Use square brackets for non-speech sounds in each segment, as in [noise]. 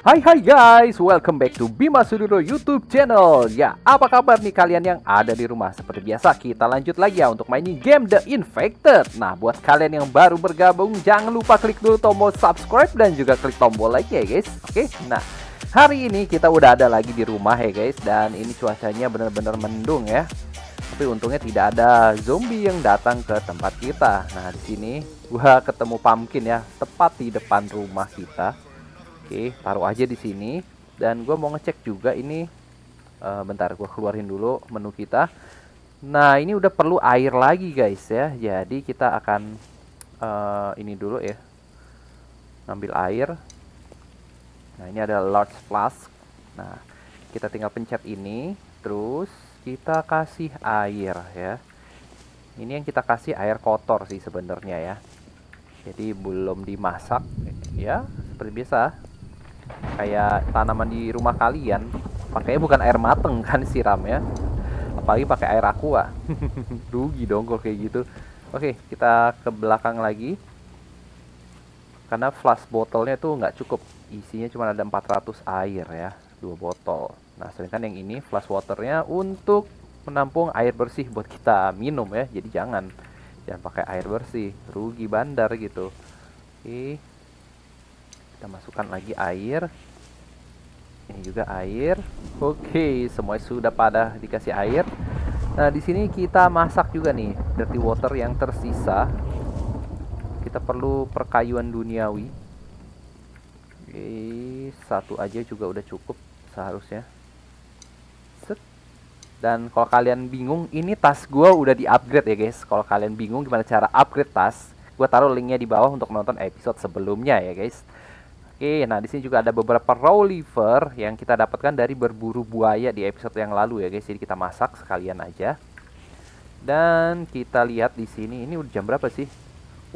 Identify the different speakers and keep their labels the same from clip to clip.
Speaker 1: Hai hai guys, welcome back to Bima Sudiro YouTube channel. Ya, apa kabar nih kalian yang ada di rumah? Seperti biasa, kita lanjut lagi ya untuk mainin game The Infected. Nah, buat kalian yang baru bergabung, jangan lupa klik dulu tombol subscribe dan juga klik tombol like ya guys. Oke, nah hari ini kita udah ada lagi di rumah ya guys. Dan ini cuacanya benar-benar mendung ya. Tapi untungnya tidak ada zombie yang datang ke tempat kita. Nah, di sini gua ketemu pumpkin ya, tepat di depan rumah kita Oke, taruh aja di sini. Dan gue mau ngecek juga ini. Uh, bentar, gue keluarin dulu menu kita. Nah, ini udah perlu air lagi guys ya. Jadi kita akan uh, ini dulu ya. Ngambil air. Nah, ini ada large flask. Nah, kita tinggal pencet ini. Terus kita kasih air ya. Ini yang kita kasih air kotor sih sebenarnya ya. Jadi belum dimasak ya, seperti biasa kayak tanaman di rumah kalian pakainya bukan air mateng [laughs] kan siram ya apalagi pakai air aqua [laughs] rugi dong kalau kayak gitu oke kita ke belakang lagi karena flash botolnya tuh nggak cukup isinya cuma ada 400 air ya dua botol nah sedangkan yang ini flash waternya untuk menampung air bersih buat kita minum ya jadi jangan jangan pakai air bersih rugi bandar gitu oke kita masukkan lagi air ini juga air oke semua sudah pada dikasih air nah di sini kita masak juga nih dirty water yang tersisa kita perlu perkayuan duniawi oke satu aja juga udah cukup seharusnya Set. dan kalau kalian bingung ini tas gue udah di upgrade ya guys kalau kalian bingung gimana cara upgrade tas gue taruh linknya di bawah untuk menonton episode sebelumnya ya guys Oke, nah di sini juga ada beberapa raw liver yang kita dapatkan dari berburu buaya di episode yang lalu ya guys. Jadi kita masak sekalian aja. Dan kita lihat di sini, ini udah jam berapa sih?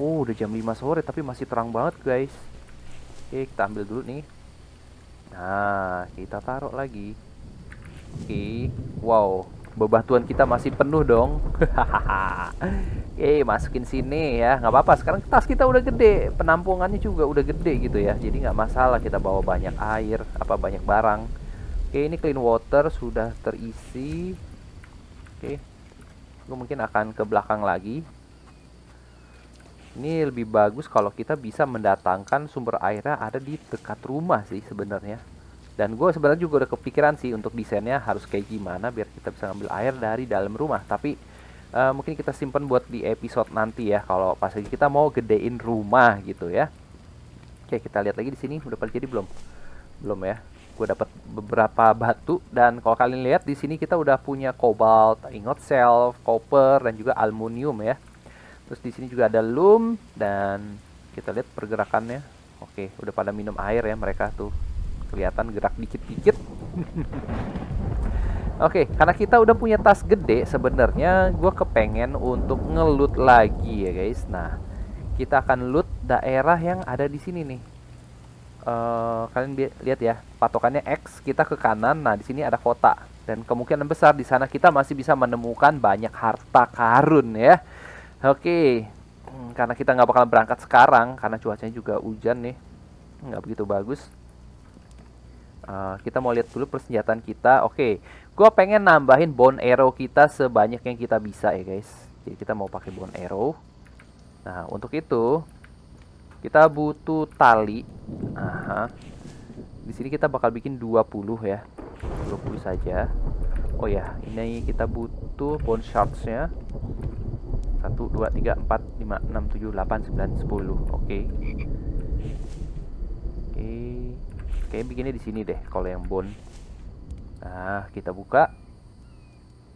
Speaker 1: Oh, udah jam 5 sore tapi masih terang banget guys. Oke, kita ambil dulu nih. Nah, kita taruh lagi. Oke, wow bebatuan kita masih penuh dong. [laughs] Oke, masukin sini ya. nggak apa-apa. Sekarang tas kita udah gede, penampungannya juga udah gede gitu ya. Jadi nggak masalah kita bawa banyak air, apa banyak barang. Oke, ini clean water sudah terisi. Oke. Gue mungkin akan ke belakang lagi. Ini lebih bagus kalau kita bisa mendatangkan sumber airnya ada di dekat rumah sih sebenarnya dan gue sebenarnya juga udah kepikiran sih untuk desainnya harus kayak gimana biar kita bisa ngambil air dari dalam rumah tapi uh, mungkin kita simpan buat di episode nanti ya kalau pas lagi kita mau gedein rumah gitu ya oke kita lihat lagi di sini udah pada jadi belum belum ya gue dapat beberapa batu dan kalau kalian lihat di sini kita udah punya cobalt, ingot self, copper dan juga aluminium ya. Terus di sini juga ada lum dan kita lihat pergerakannya. Oke, udah pada minum air ya mereka tuh kelihatan gerak dikit-dikit. [laughs] Oke, okay, karena kita udah punya tas gede sebenarnya gue kepengen untuk ngelut lagi ya guys. Nah, kita akan loot daerah yang ada di sini nih. Uh, kalian lihat ya, patokannya X, kita ke kanan. Nah, di sini ada kota dan kemungkinan besar di sana kita masih bisa menemukan banyak harta karun ya. Oke, okay. Hmm, karena kita nggak bakal berangkat sekarang karena cuacanya juga hujan nih, nggak begitu bagus. Uh, kita mau lihat dulu persenjataan kita. Oke, okay. gua pengen nambahin bone arrow kita sebanyak yang kita bisa ya guys. Jadi kita mau pakai bone arrow. Nah untuk itu kita butuh tali. Aha. Di sini kita bakal bikin 20 ya. 20 saja. Oh ya, ini kita butuh bone shards-nya. 1 2 3 4 5 6 7 8 9 10. Oke. Okay. Oke. Okay. Kayaknya bikinnya di sini deh kalau yang bone. Nah, kita buka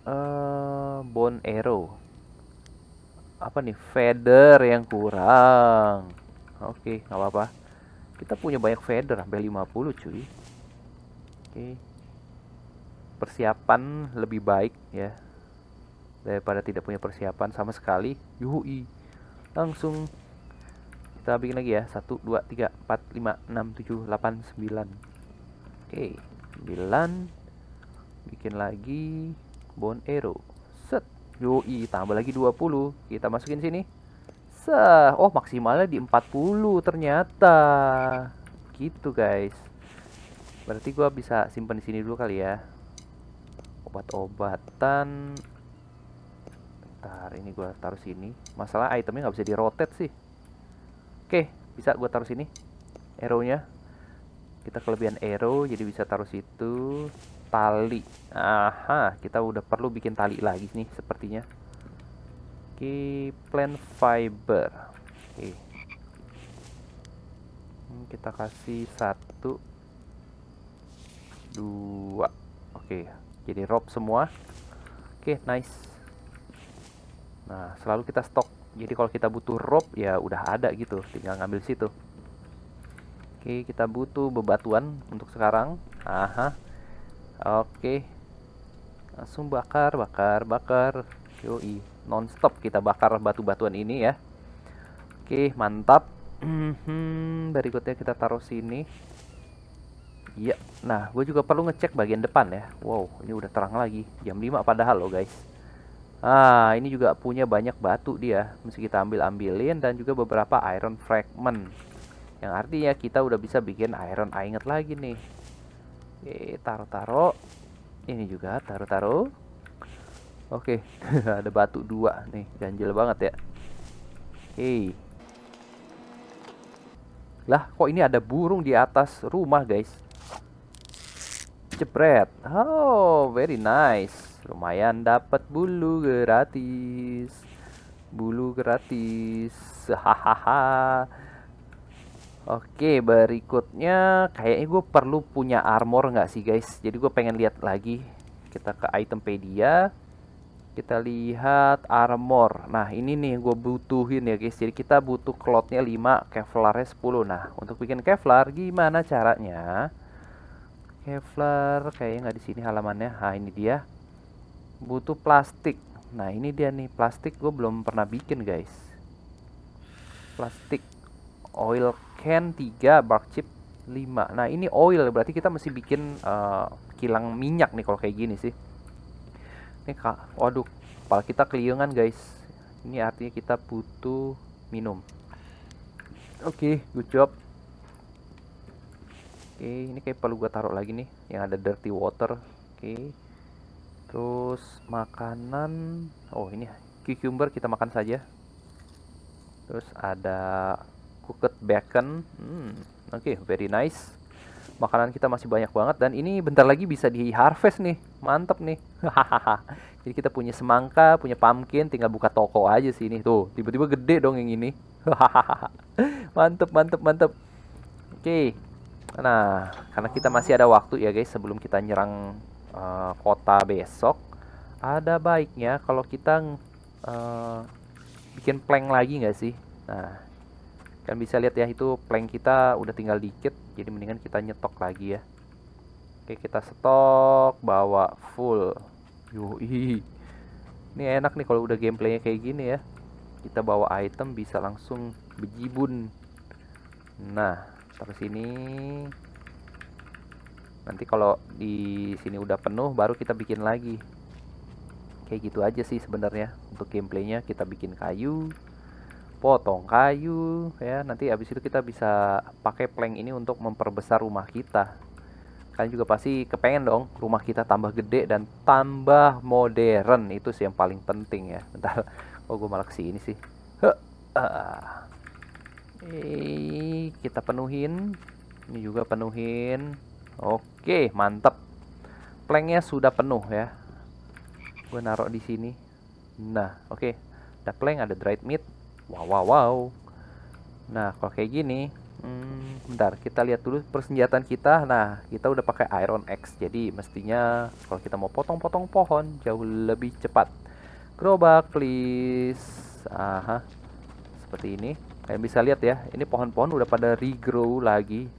Speaker 1: uh, bone arrow. Apa nih? Feather yang kurang. Oke, okay, nggak apa-apa. Kita punya banyak feather sampai 50, cuy. Oke. Okay. Persiapan lebih baik ya daripada tidak punya persiapan sama sekali. Yuhui. Langsung kita bikin lagi ya 1 2 3 4 5 6 7 8 9 oke okay. 9 bikin lagi bone arrow set yoi tambah lagi 20 kita masukin sini sah oh maksimalnya di 40 ternyata gitu guys berarti gua bisa simpen di sini dulu kali ya obat-obatan ntar ini gua taruh sini masalah itemnya nggak bisa di rotate sih Oke, bisa gue taruh sini arrow-nya. Kita kelebihan arrow, jadi bisa taruh situ. Tali. Aha, kita udah perlu bikin tali lagi nih sepertinya. Oke, plant fiber. Oke. Hmm, kita kasih satu, dua. Oke, jadi rob semua. Oke, nice. Nah, selalu kita stok jadi kalau kita butuh rope ya udah ada gitu tinggal ngambil situ oke kita butuh bebatuan untuk sekarang aha oke langsung bakar bakar bakar yoi nonstop kita bakar batu-batuan ini ya oke mantap [clears throat] berikutnya kita taruh sini Iya, nah gue juga perlu ngecek bagian depan ya Wow, ini udah terang lagi Jam 5 padahal loh guys Ah, ini juga punya banyak batu dia. Mesti kita ambil-ambilin dan juga beberapa iron fragment. Yang artinya kita udah bisa bikin iron ah, ingot lagi nih. Oke, taruh-taruh. Ini juga taruh-taruh. Oke, [laughs] ada batu dua nih. Ganjil banget ya. Hei. Lah, kok ini ada burung di atas rumah, guys? Jepret. Oh, very nice lumayan dapat bulu gratis bulu gratis hahaha Oke berikutnya kayaknya gue perlu punya armor nggak sih guys jadi gue pengen lihat lagi kita ke itempedia kita lihat armor nah ini nih gue butuhin ya guys jadi kita butuh klotnya 5 kevlarnya 10 nah untuk bikin kevlar gimana caranya kevlar kayaknya nggak di sini halamannya Ah ini dia butuh plastik nah ini dia nih plastik gue belum pernah bikin guys plastik oil can 3 bark chip 5 nah ini oil berarti kita mesti bikin uh, kilang minyak nih kalau kayak gini sih ini kak waduh kepala kita keliungan guys ini artinya kita butuh minum oke okay, good job Oke, okay, ini kayak perlu gue taruh lagi nih yang ada dirty water. Oke. Okay. Terus makanan, oh ini ya, cucumber kita makan saja. Terus ada cooked bacon, hmm, oke okay, very nice. Makanan kita masih banyak banget dan ini bentar lagi bisa di harvest nih, mantep nih. [laughs] Jadi kita punya semangka, punya pumpkin, tinggal buka toko aja sih ini tuh. Tiba-tiba gede dong yang ini. [laughs] mantep, mantep, mantep. Oke, okay. nah karena kita masih ada waktu ya guys sebelum kita nyerang Eh, kota besok, ada baiknya kalau kita uh, bikin plank lagi nggak sih? Nah, kan bisa lihat ya itu plank kita udah tinggal dikit, jadi mendingan kita nyetok lagi ya. Oke, kita stok bawa full. Yoi. Ini enak nih kalau udah gameplaynya kayak gini ya. Kita bawa item bisa langsung bejibun. Nah, terus ini nanti kalau di sini udah penuh baru kita bikin lagi kayak gitu aja sih sebenarnya untuk gameplaynya kita bikin kayu potong kayu ya nanti abis itu kita bisa pakai plank ini untuk memperbesar rumah kita kalian juga pasti kepengen dong rumah kita tambah gede dan tambah modern itu sih yang paling penting ya [laughs] bentar kok gue malah kesini sih Eh, kita penuhin. Ini juga penuhin. Oke. Oke, mantap, plengnya sudah penuh ya. Gue naruh di sini. Nah, oke. Okay. Ada plank, ada dried meat. Wow, wow, wow. Nah, kalau kayak gini, hmm, bentar kita lihat dulu persenjataan kita. Nah, kita udah pakai iron x jadi mestinya kalau kita mau potong-potong pohon jauh lebih cepat. Gerobak, please. Aha, seperti ini. Kalian bisa lihat ya, ini pohon-pohon udah pada regrow lagi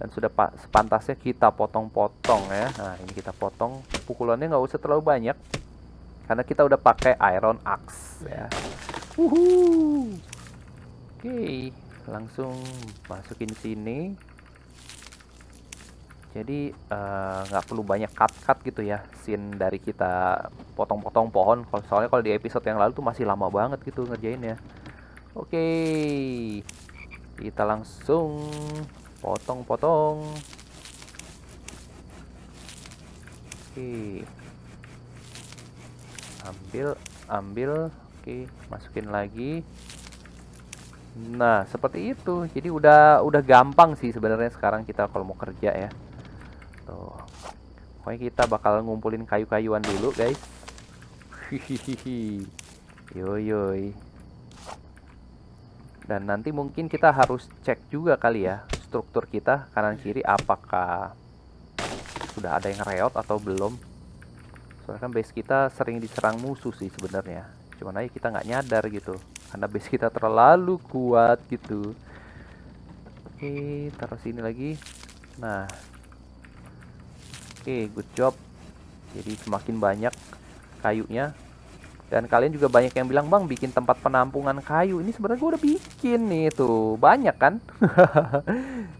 Speaker 1: dan sudah sepantasnya kita potong-potong ya nah ini kita potong pukulannya nggak usah terlalu banyak karena kita udah pakai iron axe ya Wuhu. oke langsung masukin sini jadi eh, nggak uh, perlu banyak cut-cut gitu ya scene dari kita potong-potong pohon soalnya kalau di episode yang lalu tuh masih lama banget gitu ngerjainnya oke kita langsung potong-potong oke ambil ambil oke masukin lagi nah seperti itu jadi udah udah gampang sih sebenarnya sekarang kita kalau mau kerja ya tuh pokoknya kita bakal ngumpulin kayu-kayuan dulu guys hihihi yoyoy dan nanti mungkin kita harus cek juga kali ya struktur kita kanan kiri apakah sudah ada yang reot atau belum soalnya kan base kita sering diserang musuh sih sebenarnya cuman aja kita nggak nyadar gitu karena base kita terlalu kuat gitu oke taruh sini lagi nah oke good job jadi semakin banyak kayunya dan kalian juga banyak yang bilang, Bang, bikin tempat penampungan kayu. Ini sebenarnya gue udah bikin nih tuh. Banyak kan? [laughs]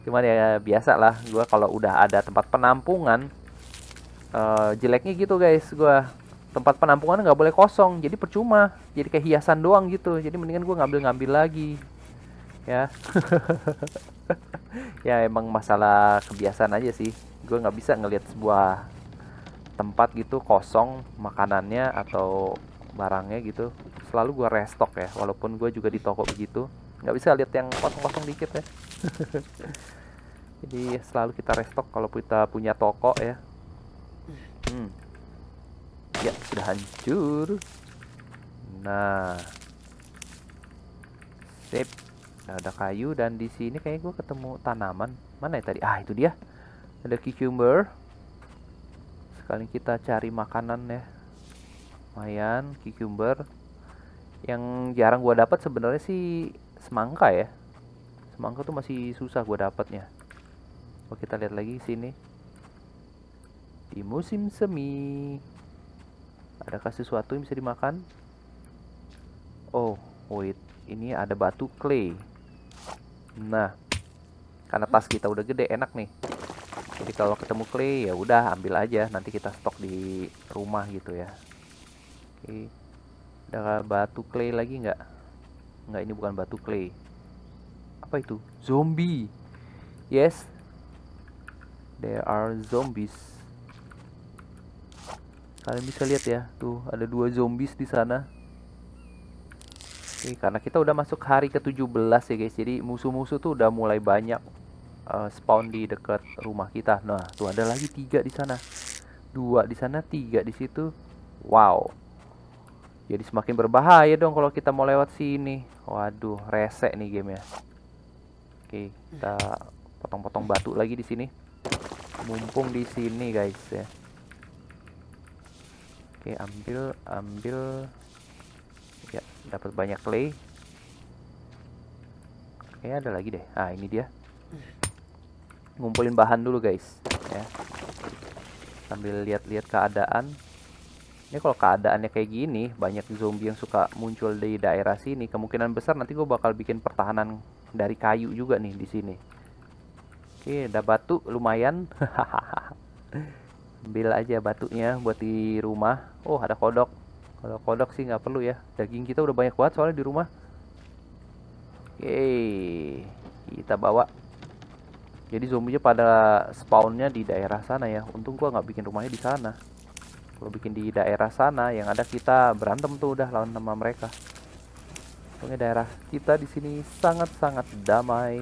Speaker 1: Cuman ya biasa lah. Gue kalau udah ada tempat penampungan, uh, jeleknya gitu guys. Gue tempat penampungan nggak boleh kosong. Jadi percuma. Jadi kayak hiasan doang gitu. Jadi mendingan gue ngambil-ngambil lagi. Ya. [laughs] ya emang masalah kebiasaan aja sih. Gue nggak bisa ngelihat sebuah tempat gitu kosong makanannya atau barangnya gitu selalu gue restock ya walaupun gue juga di toko begitu nggak bisa lihat yang kosong-kosong dikit ya [laughs] jadi selalu kita restock kalau kita punya toko ya hmm. ya sudah hancur nah sip ada kayu dan di sini kayaknya gue ketemu tanaman mana ya tadi ah itu dia ada cucumber sekali kita cari makanan ya lumayan cucumber yang jarang gua dapat sebenarnya sih semangka ya semangka tuh masih susah gua dapatnya oke kita lihat lagi sini di musim semi ada kasih sesuatu yang bisa dimakan oh wait ini ada batu clay nah karena tas kita udah gede enak nih jadi kalau ketemu clay ya udah ambil aja nanti kita stok di rumah gitu ya Oke. Ada batu clay lagi nggak? Nggak, ini bukan batu clay. Apa itu? Zombie. Yes. There are zombies. Kalian bisa lihat ya, tuh ada dua zombies di sana. Oke, karena kita udah masuk hari ke-17 ya guys. Jadi musuh-musuh tuh udah mulai banyak uh, spawn di dekat rumah kita. Nah, tuh ada lagi tiga di sana. Dua di sana, tiga di situ. Wow. Jadi semakin berbahaya dong kalau kita mau lewat sini. Waduh, rese nih game ya. Oke, kita potong-potong batu lagi di sini. Mumpung di sini guys ya. Oke, ambil, ambil. Ya, dapat banyak clay. Oke, ada lagi deh. Ah, ini dia. Ngumpulin bahan dulu guys, ya. Sambil lihat-lihat keadaan ini kalau keadaannya kayak gini banyak zombie yang suka muncul di daerah sini kemungkinan besar nanti gue bakal bikin pertahanan dari kayu juga nih di sini oke ada batu lumayan [laughs] ambil aja batunya buat di rumah oh ada kodok kalau kodok sih nggak perlu ya daging kita udah banyak banget soalnya di rumah oke kita bawa jadi zombie pada spawnnya di daerah sana ya untung gue nggak bikin rumahnya di sana kalau bikin di daerah sana yang ada kita berantem tuh udah lawan sama mereka. Pokoknya daerah kita di sini sangat-sangat damai.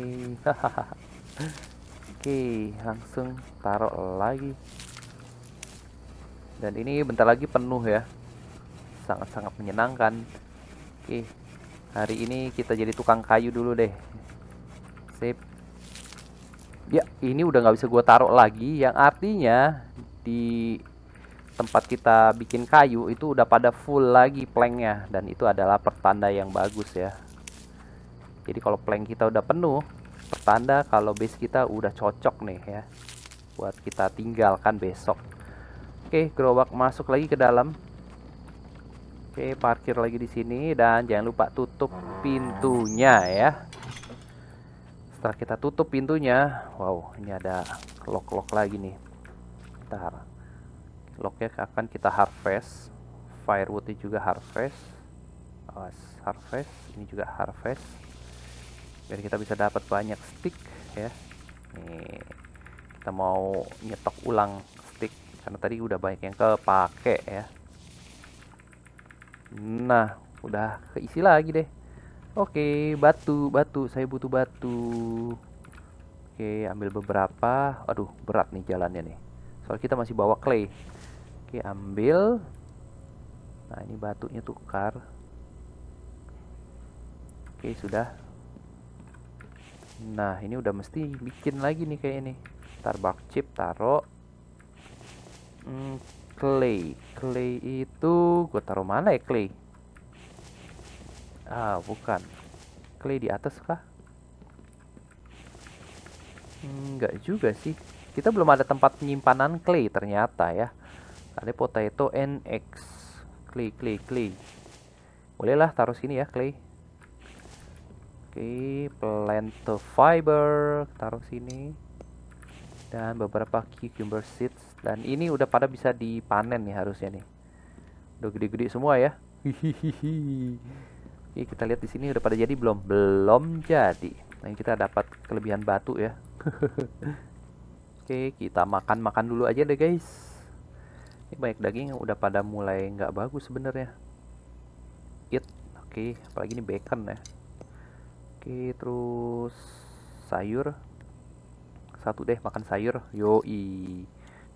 Speaker 1: [laughs] Oke, langsung taruh lagi. Dan ini bentar lagi penuh ya. Sangat-sangat menyenangkan. Oke, hari ini kita jadi tukang kayu dulu deh. Sip. Ya, ini udah nggak bisa gua taruh lagi. Yang artinya di tempat kita bikin kayu itu udah pada full lagi planknya dan itu adalah pertanda yang bagus ya jadi kalau plank kita udah penuh pertanda kalau base kita udah cocok nih ya buat kita tinggalkan besok oke gerobak masuk lagi ke dalam oke parkir lagi di sini dan jangan lupa tutup pintunya ya setelah kita tutup pintunya wow ini ada lock-lock lagi nih bentar locknya akan kita harvest firewood ini juga harvest awas harvest ini juga harvest biar kita bisa dapat banyak stick ya nih kita mau nyetok ulang stick karena tadi udah banyak yang kepake ya nah udah keisi lagi deh Oke, batu, batu, saya butuh batu. Oke, ambil beberapa. Aduh, berat nih jalannya nih. Soal kita masih bawa clay. Oke, ambil. Nah, ini batunya tukar. Oke, sudah. Nah, ini udah mesti bikin lagi nih kayak ini. Tar bak chip taruh. Hmm, clay. Clay itu gue taruh mana ya clay? Ah, bukan. Clay di atas kah? Enggak juga sih. Kita belum ada tempat penyimpanan clay ternyata ya. Ada potato and eggs. Clay, clay, clay. Bolehlah taruh sini ya, clay. Oke, plant the fiber taruh sini. Dan beberapa cucumber seeds dan ini udah pada bisa dipanen nih harusnya nih. Udah gede-gede semua ya. Hihihi. Oke, kita lihat di sini udah pada jadi belum? Belum jadi. Nah, kita dapat kelebihan batu ya. [laughs] Oke, kita makan-makan dulu aja deh, guys ini banyak daging yang udah pada mulai nggak bagus sebenarnya it oke okay. apalagi ini bacon ya oke okay, terus sayur satu deh makan sayur yoi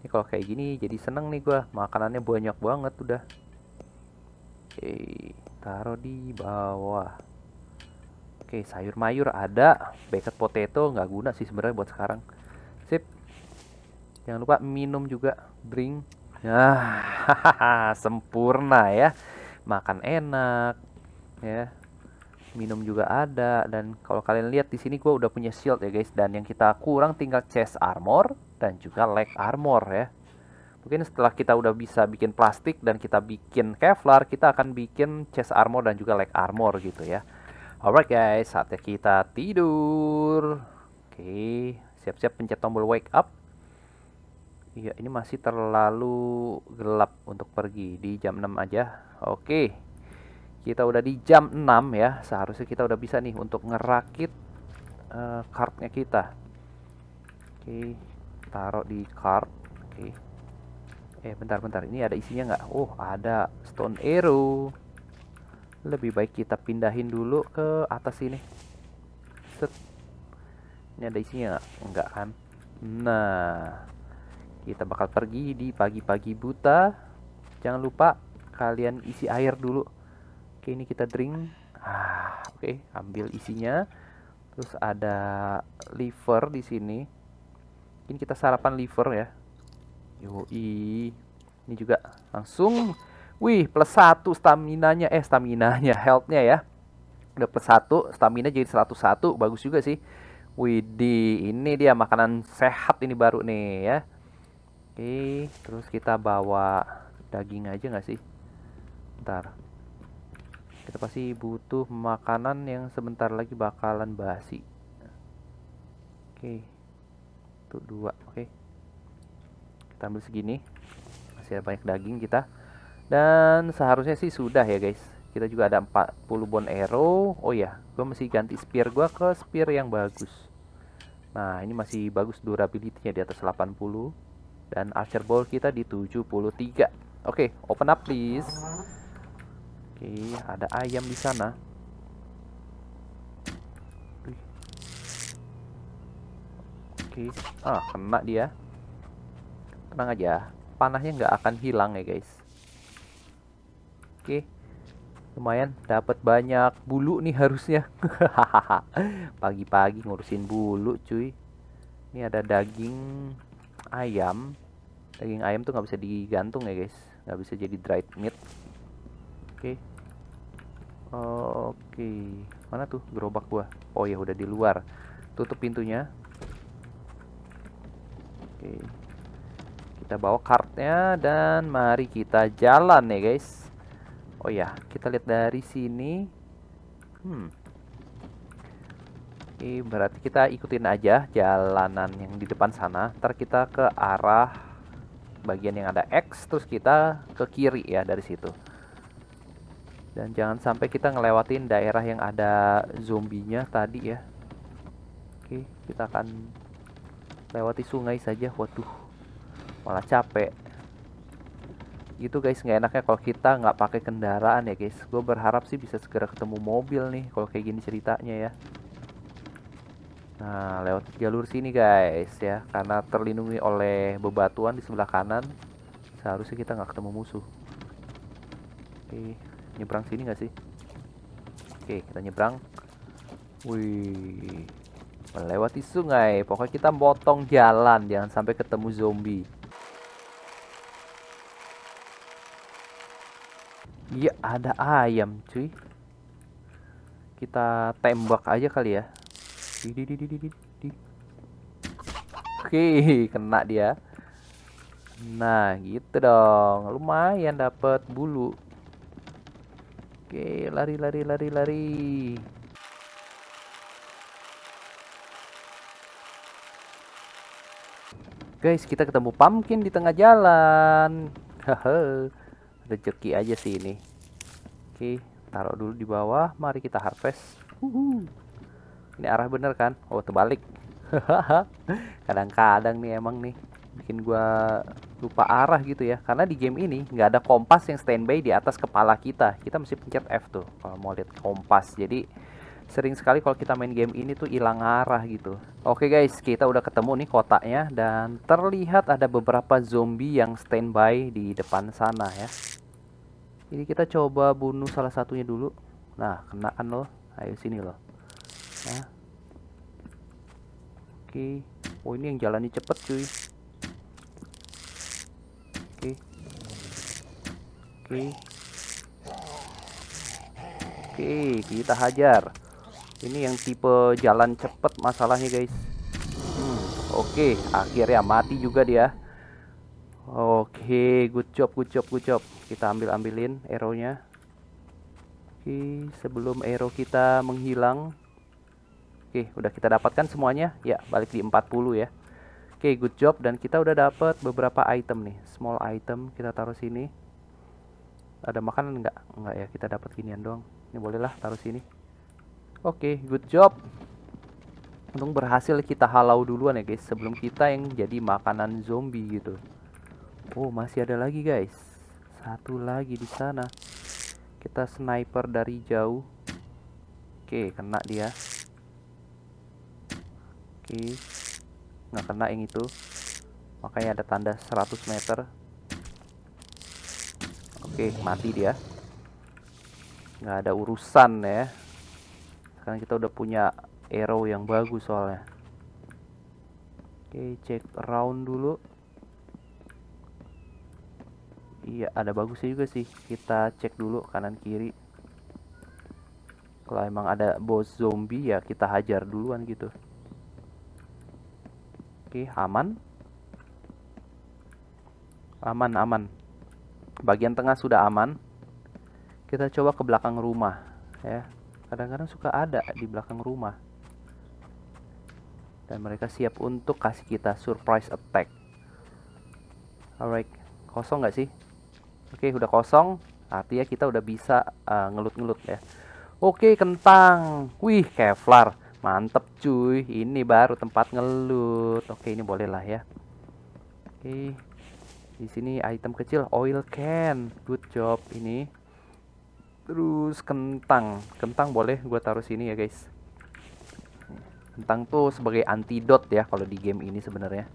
Speaker 1: ini kalau kayak gini jadi seneng nih gua makanannya banyak banget udah oke okay, taruh di bawah oke sayur mayur ada baked potato nggak guna sih sebenarnya buat sekarang sip jangan lupa minum juga drink ya [laughs] sempurna ya makan enak ya minum juga ada dan kalau kalian lihat di sini gue udah punya shield ya guys dan yang kita kurang tinggal chest armor dan juga leg armor ya mungkin setelah kita udah bisa bikin plastik dan kita bikin kevlar kita akan bikin chest armor dan juga leg armor gitu ya alright guys saatnya kita tidur oke okay. siap-siap pencet tombol wake up Iya, ini masih terlalu gelap untuk pergi di jam 6 aja. Oke. Kita udah di jam 6 ya. Seharusnya kita udah bisa nih untuk ngerakit uh, eh, kartnya kita. Oke, taruh di card. Oke. Eh, bentar bentar. Ini ada isinya nggak? Oh, ada stone arrow. Lebih baik kita pindahin dulu ke atas sini. Set. Ini ada isinya nggak? Enggak kan? Nah, kita bakal pergi di pagi-pagi buta. Jangan lupa kalian isi air dulu. Oke, ini kita drink. Ah, oke, ambil isinya. Terus ada liver di sini. ini kita sarapan liver ya. Yoi. Ini juga langsung Wih, plus satu stamina-nya. Eh, stamina-nya, health-nya ya. Udah plus satu stamina jadi 101. Bagus juga sih. Widih, ini dia makanan sehat ini baru nih ya. Oke, terus kita bawa daging aja nggak sih? Ntar. Kita pasti butuh makanan yang sebentar lagi bakalan basi. Oke. Itu dua, oke. Kita ambil segini. Masih banyak daging kita. Dan seharusnya sih sudah ya, guys. Kita juga ada 40 bon arrow. Oh ya, gue mesti ganti spear gue ke spear yang bagus. Nah, ini masih bagus durability-nya di atas 80. Dan Archer Ball kita di 73. Oke, okay, open up please. Oke, okay, ada ayam di sana. Oke, okay. ah kena dia. Tenang aja, panahnya nggak akan hilang ya guys. Oke, okay. lumayan dapat banyak bulu nih harusnya. [laughs] Pagi-pagi ngurusin bulu cuy. Ini ada daging ayam daging ayam tuh nggak bisa digantung ya guys nggak bisa jadi dried meat oke okay. oke okay. mana tuh gerobak gua oh ya udah di luar tutup pintunya oke okay. kita bawa kartnya dan mari kita jalan ya guys oh ya kita lihat dari sini hmm oke berarti kita ikutin aja jalanan yang di depan sana ntar kita ke arah bagian yang ada X terus kita ke kiri ya dari situ dan jangan sampai kita ngelewatin daerah yang ada zombinya tadi ya oke kita akan lewati sungai saja waduh malah capek gitu guys nggak enaknya kalau kita nggak pakai kendaraan ya guys gue berharap sih bisa segera ketemu mobil nih kalau kayak gini ceritanya ya Nah, lewat jalur sini guys ya, karena terlindungi oleh bebatuan di sebelah kanan, seharusnya kita nggak ketemu musuh. Oke, nyebrang sini nggak sih? Oke, kita nyebrang. Wih, melewati sungai. Pokoknya kita potong jalan, jangan sampai ketemu zombie. Iya, ada ayam cuy. Kita tembak aja kali ya. Oke, [laughs] kena dia. Nah, gitu dong. Lumayan dapat bulu. Oke, lari lari lari lari. Guys, kita ketemu pumpkin di tengah jalan. Haha. Rezeki aja sih ini. Oke, taruh dulu di bawah. Mari kita harvest. Uhuh ini arah bener kan oh terbalik [laughs] kadang-kadang nih emang nih bikin gua lupa arah gitu ya karena di game ini nggak ada kompas yang standby di atas kepala kita kita mesti pencet F tuh kalau mau lihat kompas jadi sering sekali kalau kita main game ini tuh hilang arah gitu oke okay guys kita udah ketemu nih kotaknya dan terlihat ada beberapa zombie yang standby di depan sana ya ini kita coba bunuh salah satunya dulu nah kena kan loh ayo sini loh ya oke oh ini yang jalannya cepet cuy oke oke oke kita hajar ini yang tipe jalan cepet masalahnya guys hmm, oke akhirnya mati juga dia Oke, good job, good job, good job. Kita ambil ambilin arrownya. Oke, sebelum arrow kita menghilang, Oke, udah kita dapatkan semuanya. Ya, balik di 40 ya. Oke, good job dan kita udah dapat beberapa item nih. Small item kita taruh sini. Ada makanan nggak? Nggak ya, kita dapat ginian doang. Ini bolehlah taruh sini. Oke, good job. Untung berhasil kita halau duluan ya guys sebelum kita yang jadi makanan zombie gitu. Oh, masih ada lagi guys. Satu lagi di sana. Kita sniper dari jauh. Oke, kena dia tapi nggak kena yang itu makanya ada tanda 100 meter oke mati dia nggak ada urusan ya sekarang kita udah punya arrow yang bagus soalnya oke cek round dulu iya ada bagusnya juga sih kita cek dulu kanan kiri kalau emang ada bos zombie ya kita hajar duluan gitu Oke, aman. Aman, aman. Bagian tengah sudah aman. Kita coba ke belakang rumah, ya. Kadang-kadang suka ada di belakang rumah. Dan mereka siap untuk kasih kita surprise attack. Alright, kosong nggak sih? Oke, udah kosong. Artinya kita udah bisa eh, ngelut-ngelut uh, ngelut -ngelut, ya. Oke, kentang. Wih, Kevlar. Mantep cuy, ini baru tempat ngelut. Oke, ini boleh lah ya. Oke. Di sini item kecil oil can. Good job ini. Terus kentang. Kentang boleh gua taruh sini ya, guys. Kentang tuh sebagai antidot ya kalau di game ini sebenarnya.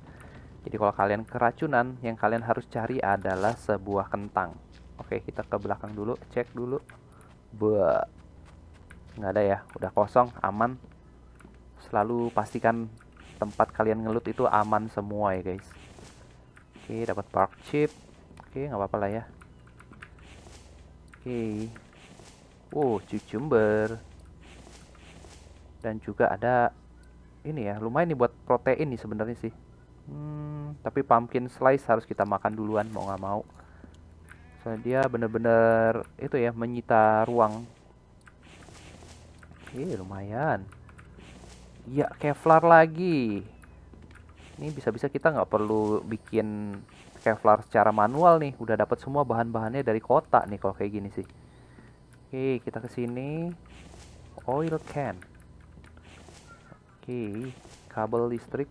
Speaker 1: Jadi kalau kalian keracunan, yang kalian harus cari adalah sebuah kentang. Oke, kita ke belakang dulu, cek dulu. Be nggak ada ya, udah kosong, aman selalu pastikan tempat kalian ngelut itu aman semua ya guys oke dapat park chip oke nggak apa-apa lah ya oke okay. wow cucumber dan juga ada ini ya lumayan nih buat protein nih sebenarnya sih hmm, tapi pumpkin slice harus kita makan duluan mau nggak mau soalnya dia bener-bener itu ya menyita ruang oke lumayan Ya Kevlar lagi. Ini bisa-bisa kita nggak perlu bikin Kevlar secara manual nih. Udah dapat semua bahan-bahannya dari kotak nih kalau kayak gini sih. Oke, kita ke sini. Oil can. Oke, kabel listrik.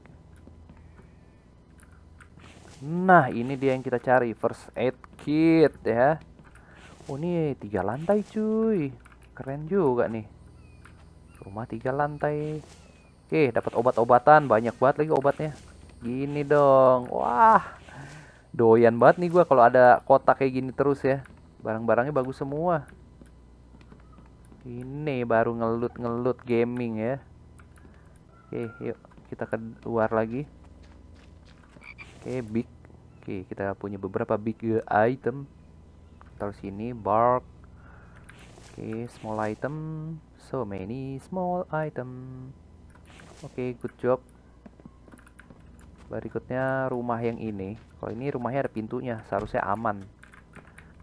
Speaker 1: Nah, ini dia yang kita cari, first aid kit ya. Oh, ini tiga lantai cuy. Keren juga nih. Rumah tiga lantai. Oke, dapat obat-obatan, banyak banget lagi obatnya. Gini dong. Wah. Doyan banget nih gue kalau ada kotak kayak gini terus ya. Barang-barangnya bagus semua. Ini baru ngelut-ngelut gaming ya. Oke, yuk kita keluar lagi. Oke, big. Oke, kita punya beberapa big item. Terus ini, bark. Oke, small item. So many small item oke okay, good job berikutnya rumah yang ini kalau ini rumahnya ada pintunya seharusnya aman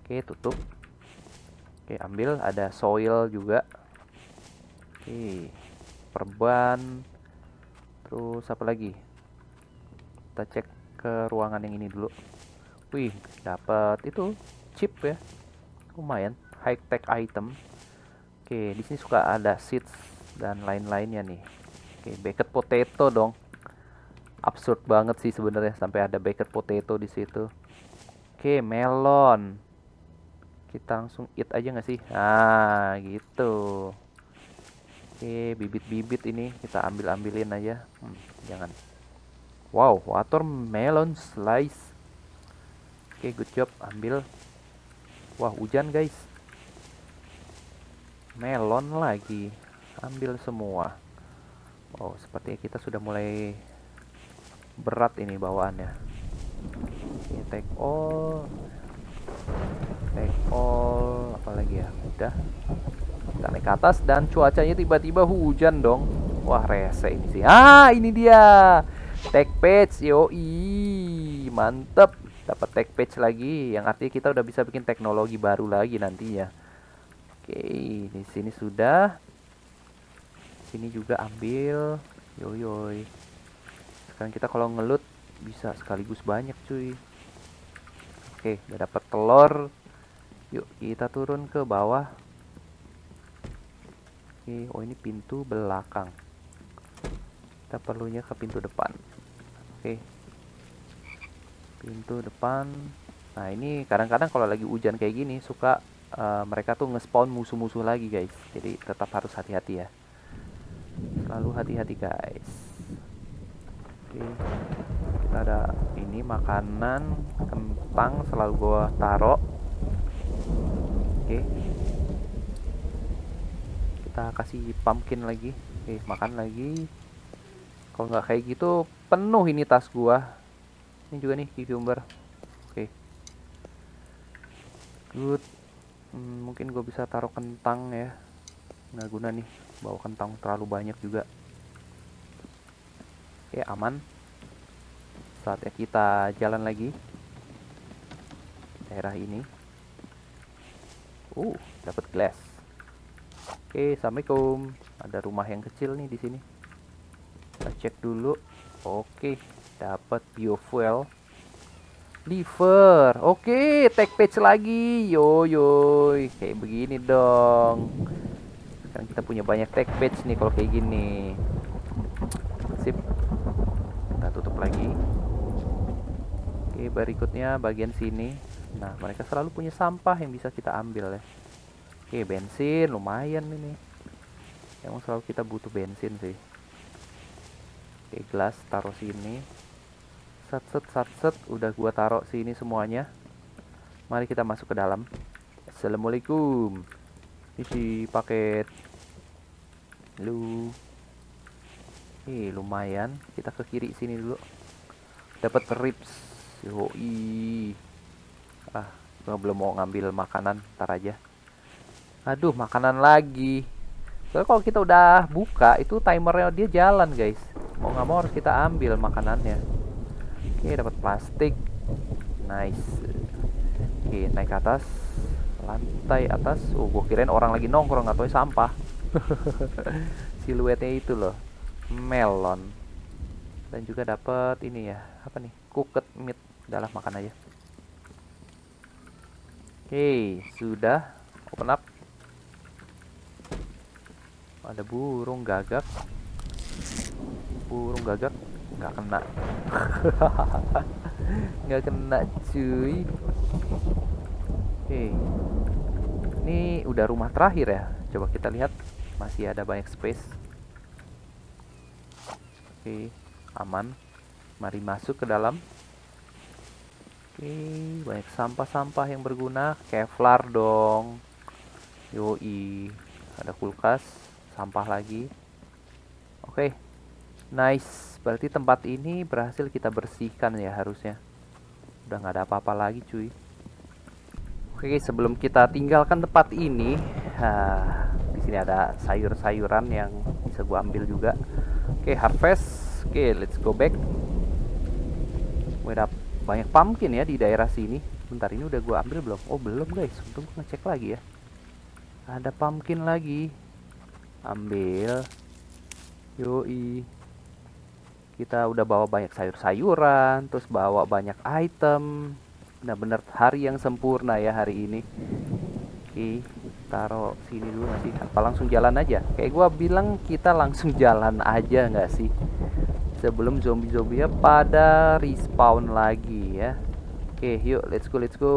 Speaker 1: oke okay, tutup oke okay, ambil ada soil juga oke okay, perban terus apa lagi kita cek ke ruangan yang ini dulu wih dapat itu chip ya lumayan high tech item oke di sini suka ada seats dan lain-lainnya nih Oke, baked potato dong. Absurd banget sih sebenarnya sampai ada baked potato di situ. Oke, melon. Kita langsung eat aja nggak sih? Ah, gitu. Oke, bibit-bibit ini kita ambil-ambilin aja. Hmm, jangan. Wow, watermelon slice. Oke, good job. Ambil. Wah, hujan guys. Melon lagi. Ambil semua. Oh, sepertinya kita sudah mulai berat ini bawaannya. Ini take all. Take all, apalagi ya? Udah. Kita naik ke atas dan cuacanya tiba-tiba hujan dong. Wah, rese ini sih. Ah, ini dia. Take page, yo. Mantep. Dapat take page lagi yang artinya kita udah bisa bikin teknologi baru lagi nantinya. Oke, di sini sudah sini juga ambil yoyoy sekarang kita kalau ngelut bisa sekaligus banyak cuy oke udah dapat telur yuk kita turun ke bawah oke oh ini pintu belakang kita perlunya ke pintu depan oke pintu depan nah ini kadang-kadang kalau lagi hujan kayak gini suka uh, mereka tuh nge musuh-musuh lagi guys jadi tetap harus hati-hati ya selalu hati-hati guys oke kita ada ini makanan kentang selalu gua taro. oke kita kasih pumpkin lagi oke eh, makan lagi kalau nggak kayak gitu penuh ini tas gua ini juga nih cucumber oke good hmm, mungkin gua bisa taruh kentang ya nggak guna nih bawa kentang terlalu banyak juga oke aman saatnya kita jalan lagi daerah ini uh dapat glass oke assalamualaikum ada rumah yang kecil nih di sini kita cek dulu oke dapat biofuel liver oke take page lagi yo yo kayak begini dong kan kita punya banyak tag page nih kalau kayak gini sip kita tutup lagi oke berikutnya bagian sini nah mereka selalu punya sampah yang bisa kita ambil ya oke bensin lumayan ini emang selalu kita butuh bensin sih oke gelas taruh sini set set set set udah gua taruh sini semuanya mari kita masuk ke dalam assalamualaikum isi paket lu, Eh, lumayan. Kita ke kiri sini dulu. Dapat rips. Yoi. Ah, gua belum mau ngambil makanan, ntar aja. Aduh, makanan lagi. Soalnya kalau kita udah buka, itu timernya dia jalan, guys. Mau nggak mau harus kita ambil makanannya. Oke, dapat plastik. Nice. Oke, naik ke atas. Lantai atas. Oh, gua kirain orang lagi nongkrong atau sampah. [laughs] siluetnya itu loh melon dan juga dapat ini ya apa nih cooked meat adalah makan aja oke sudah open up ada burung gagak burung gagak nggak kena [laughs] nggak kena cuy oke ini udah rumah terakhir ya coba kita lihat masih ada banyak space oke aman mari masuk ke dalam oke banyak sampah-sampah yang berguna kevlar dong yoi ada kulkas sampah lagi oke nice berarti tempat ini berhasil kita bersihkan ya harusnya udah nggak ada apa-apa lagi cuy Oke, sebelum kita tinggalkan tempat ini, ha, ah, sini ada sayur-sayuran yang bisa gue ambil juga oke okay, harvest oke okay, let's go back ada banyak pumpkin ya di daerah sini bentar ini udah gue ambil belum oh belum guys untung gua ngecek lagi ya ada pumpkin lagi ambil yoi kita udah bawa banyak sayur-sayuran terus bawa banyak item benar-benar hari yang sempurna ya hari ini Oke, taruh sini dulu nanti, Apa langsung jalan aja? Kayak gua bilang kita langsung [laughs] jalan aja nggak sih? Sebelum zombie zombie ya pada respawn lagi ya. Oke, yuk let's go let's go.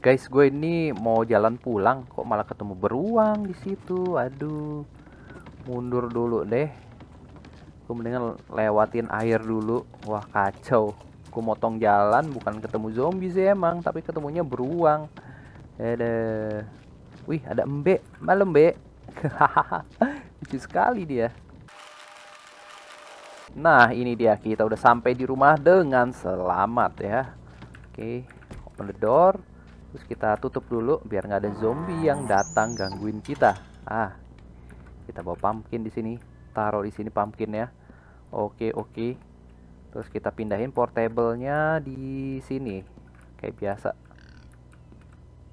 Speaker 1: Guys, gue ini mau jalan pulang kok malah ketemu beruang di situ. Aduh. Mundur dulu deh. Gue mendingan lewatin air dulu. Wah, kacau. Gue motong jalan bukan ketemu zombie sih emang, tapi ketemunya beruang. Ada. Wih, ada embe. Malam, Be. [laughs] Lucu sekali dia. Nah, ini dia kita udah sampai di rumah dengan selamat ya. Oke, open the door. Terus kita tutup dulu biar nggak ada zombie yang datang gangguin kita. Ah. Kita bawa pumpkin di sini. Taruh di sini pumpkin ya. Oke, oke. Terus kita pindahin portable-nya di sini. Kayak biasa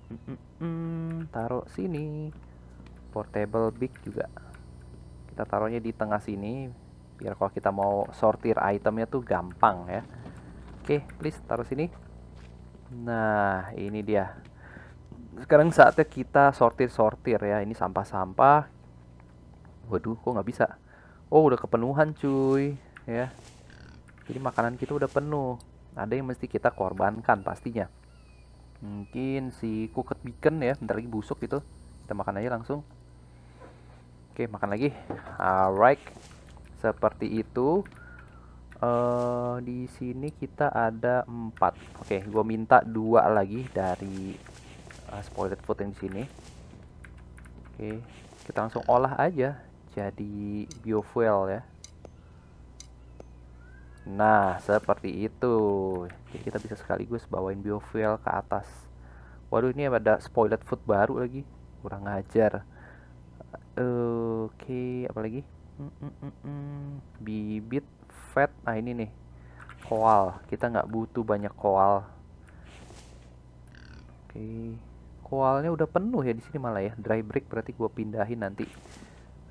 Speaker 1: mm -mm taruh sini portable big juga kita taruhnya di tengah sini biar kalau kita mau sortir itemnya tuh gampang ya oke okay, please taruh sini nah ini dia sekarang saatnya kita sortir-sortir ya ini sampah-sampah waduh kok nggak bisa oh udah kepenuhan cuy ya jadi makanan kita udah penuh ada yang mesti kita korbankan pastinya mungkin si kuket beacon ya bentar lagi busuk gitu kita makan aja langsung oke makan lagi alright seperti itu uh, di sini kita ada empat oke gue minta dua lagi dari uh, spoiled food yang di sini oke kita langsung olah aja jadi biofuel ya Nah, seperti itu. Jadi kita bisa sekaligus bawain biofuel ke atas. Waduh, ini ada spoiler food baru lagi. Kurang ajar. Oke, okay, apa lagi? Mm, mm -mm -mm. Bibit, fat. Nah, ini nih. Koal. Kita nggak butuh banyak koal. Oke. Okay. Koalnya udah penuh ya di sini malah ya. Dry brick berarti gue pindahin nanti.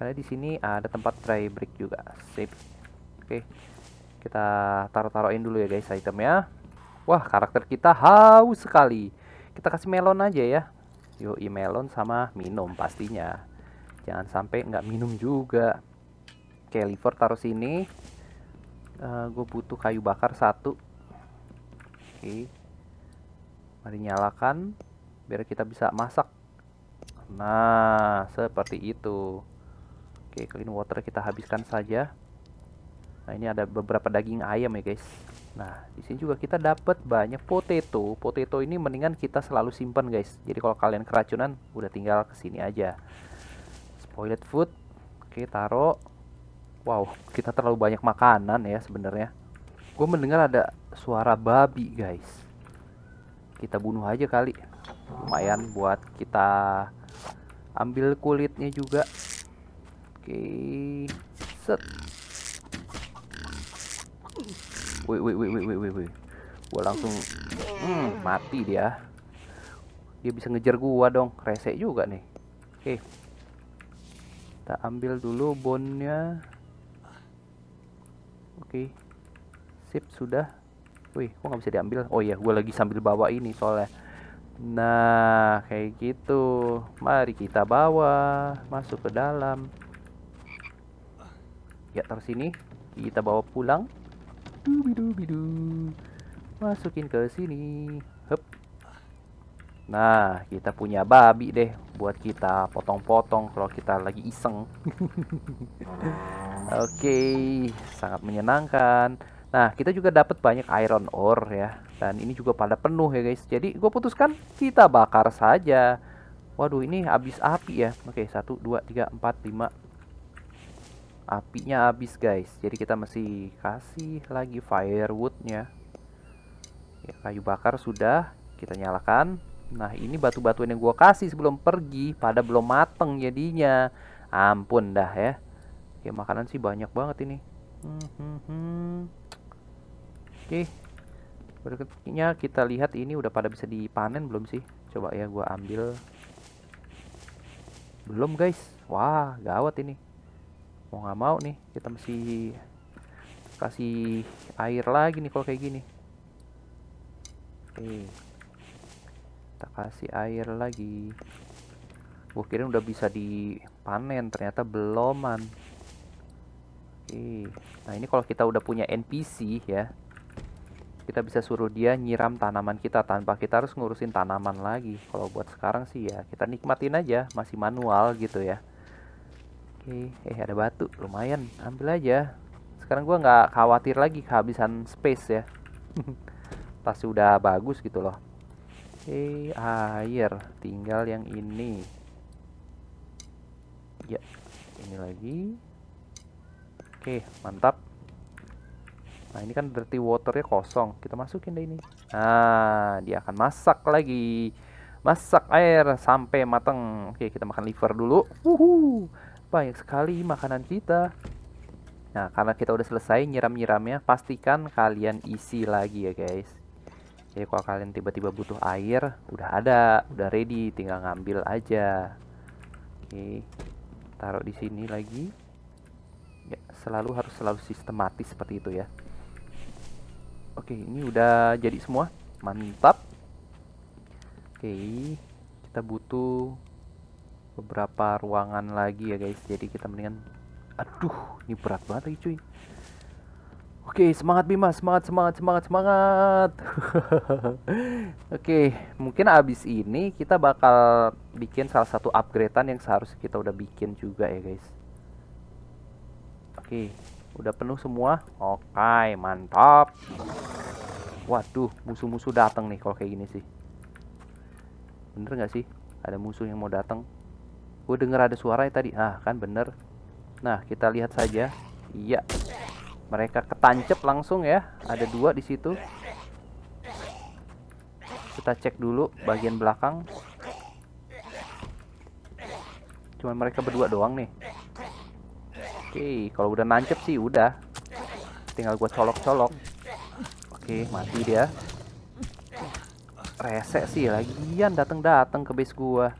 Speaker 1: Karena di sini ada tempat dry brick juga. Sip. Oke. Okay kita taruh-taruhin dulu ya guys itemnya. Wah, karakter kita haus sekali. Kita kasih melon aja ya. Yoi melon sama minum pastinya. Jangan sampai nggak minum juga. Oke, liver taruh sini. Uh, eh, gue butuh kayu bakar satu. Oke. Mari nyalakan biar kita bisa masak. Nah, seperti itu. Oke, clean water kita habiskan saja. Nah, ini ada beberapa daging ayam ya, guys. Nah, di sini juga kita dapat banyak potato. Potato ini mendingan kita selalu simpan, guys. Jadi kalau kalian keracunan, udah tinggal ke sini aja. Spoiled food. Oke, taruh. Wow, kita terlalu banyak makanan ya sebenarnya. Gue mendengar ada suara babi, guys. Kita bunuh aja kali. Lumayan buat kita ambil kulitnya juga. Oke. Set wih wih wih wih wih wih gua langsung hmm, mati dia dia bisa ngejar gua dong rese juga nih oke okay. kita ambil dulu bonnya oke okay. sip sudah wih kok nggak bisa diambil oh iya gua lagi sambil bawa ini soalnya nah kayak gitu mari kita bawa masuk ke dalam ya taruh sini kita bawa pulang bidu bidu bidu masukin ke sini hep nah kita punya babi deh buat kita potong-potong kalau kita lagi iseng [laughs] oke okay, sangat menyenangkan nah kita juga dapat banyak iron ore ya dan ini juga pada penuh ya guys jadi gue putuskan kita bakar saja waduh ini habis api ya oke satu, dua, tiga, empat, lima apinya habis guys jadi kita masih kasih lagi firewoodnya ya kayu bakar sudah kita nyalakan nah ini batu batu yang gua kasih sebelum pergi pada belum mateng jadinya ampun dah ya ya makanan sih banyak banget ini oke berikutnya kita lihat ini udah pada bisa dipanen belum sih coba ya gua ambil belum guys wah gawat ini mau nggak mau nih kita mesti kasih air lagi nih kalau kayak gini oke kita kasih air lagi gue kira udah bisa dipanen ternyata belum man oke nah ini kalau kita udah punya NPC ya kita bisa suruh dia nyiram tanaman kita tanpa kita harus ngurusin tanaman lagi. Kalau buat sekarang sih ya kita nikmatin aja masih manual gitu ya. Oke, eh ada batu, lumayan, ambil aja. Sekarang gua nggak khawatir lagi kehabisan space ya. [laughs] Pasti udah bagus gitu loh. Eh, air, tinggal yang ini. Ya, ini lagi. Oke, mantap. Nah, ini kan dirty waternya kosong. Kita masukin deh ini. Nah, dia akan masak lagi masak air sampai mateng. Oke, kita makan liver dulu. Wuhuu banyak sekali makanan kita. Nah, karena kita udah selesai nyiram-nyiramnya, pastikan kalian isi lagi ya guys. Jadi kalau kalian tiba-tiba butuh air, udah ada, udah ready, tinggal ngambil aja. Oke, taruh di sini lagi. Ya, selalu harus selalu sistematis seperti itu ya. Oke, ini udah jadi semua. Mantap. Oke, kita butuh beberapa ruangan lagi ya guys jadi kita mendingan aduh ini berat banget lagi cuy oke semangat Bima semangat semangat semangat semangat [laughs] oke mungkin abis ini kita bakal bikin salah satu upgradean yang seharusnya kita udah bikin juga ya guys oke udah penuh semua oke mantap waduh musuh-musuh datang nih kalau kayak gini sih bener nggak sih ada musuh yang mau datang Gue denger ada suara ya tadi. Ah, kan bener. Nah, kita lihat saja. Iya. Mereka ketancep langsung ya. Ada dua di situ. Kita cek dulu bagian belakang. Cuman mereka berdua doang nih. Oke, kalau udah nancep sih udah. Tinggal gue colok-colok. Oke, mati dia. Rese sih lagian datang-datang ke base gua.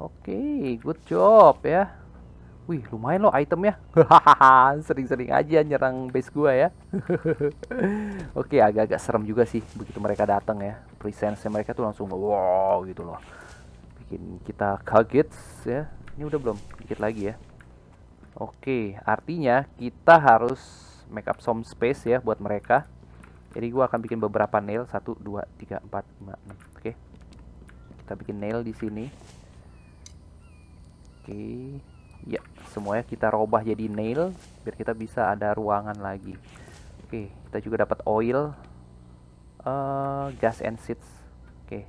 Speaker 1: Oke, okay, good job ya. Wih, lumayan loh itemnya. [laughs] Sering-sering aja nyerang base gua ya. [laughs] Oke, okay, agak-agak serem juga sih begitu mereka datang ya. Presence mereka tuh langsung wow gitu loh. Bikin kita kaget ya. Ini udah belum? Dikit lagi ya. Oke, okay, artinya kita harus make up some space ya buat mereka. Jadi gua akan bikin beberapa nail Satu, dua, tiga, empat, 5 6. Oke. Okay. Kita bikin nail di sini okay. ya semuanya kita robah jadi nail biar kita bisa ada ruangan lagi oke kita juga dapat oil uh, gas and seeds oke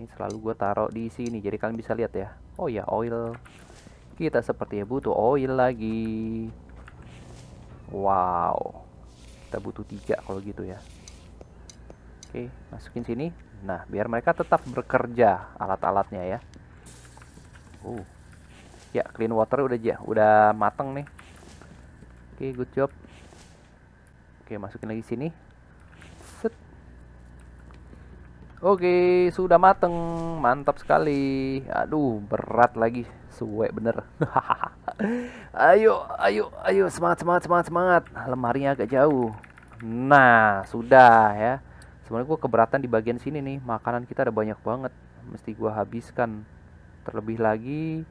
Speaker 1: ini selalu gue taruh di sini jadi kalian bisa lihat ya oh ya oil kita sepertinya butuh oil lagi wow kita butuh tiga kalau gitu ya oke masukin sini nah biar mereka tetap bekerja alat-alatnya ya Oh. Ya, clean water udah aja, udah mateng nih. Oke, okay, good job. Oke, okay, masukin lagi sini. Oke, okay, sudah mateng. Mantap sekali. Aduh, berat lagi. Suwe bener. [laughs] ayo, ayo, ayo semangat semangat semangat semangat. Lemarinya agak jauh. Nah, sudah ya. Sebenarnya gua keberatan di bagian sini nih. Makanan kita ada banyak banget. Mesti gua habiskan terlebih lagi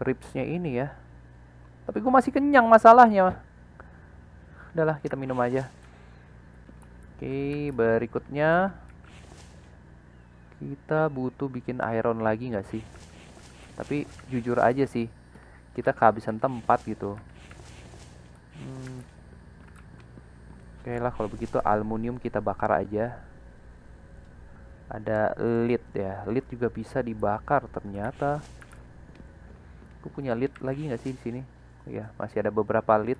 Speaker 1: ribsnya ini ya tapi gue masih kenyang masalahnya udahlah kita minum aja oke berikutnya kita butuh bikin iron lagi nggak sih tapi jujur aja sih kita kehabisan tempat gitu hmm. oke lah kalau begitu aluminium kita bakar aja ada lead ya lead juga bisa dibakar ternyata aku punya lead lagi nggak sih di sini ya masih ada beberapa lead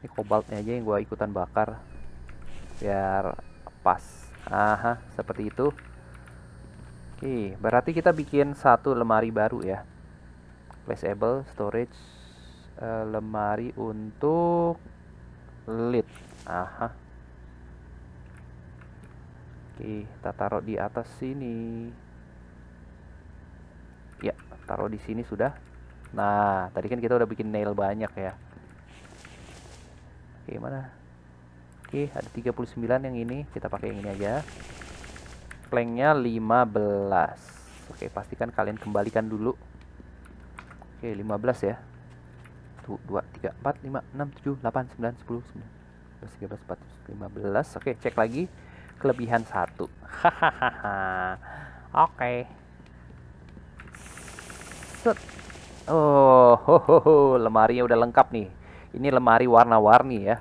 Speaker 1: ini kobaltnya aja yang gua ikutan bakar biar pas aha seperti itu Oke, berarti kita bikin satu lemari baru ya. Placeable storage uh, lemari untuk lead. Aha. Oke, kita taruh di atas sini. Ya, taruh di sini sudah. Nah, tadi kan kita udah bikin nail banyak ya. Oke, mana? Oke, ada 39 yang ini. Kita pakai yang ini aja. Planknya 15. Oke, pastikan kalian kembalikan dulu. Oke, 15 ya. 1, 2, 3, 4, 5, 6, 7, 8, 9, 10, 11, 12, 13, 14, 15. Oke, cek lagi kelebihan satu hahaha oke okay. oh ho, ho, ho. lemari udah lengkap nih ini lemari warna-warni ya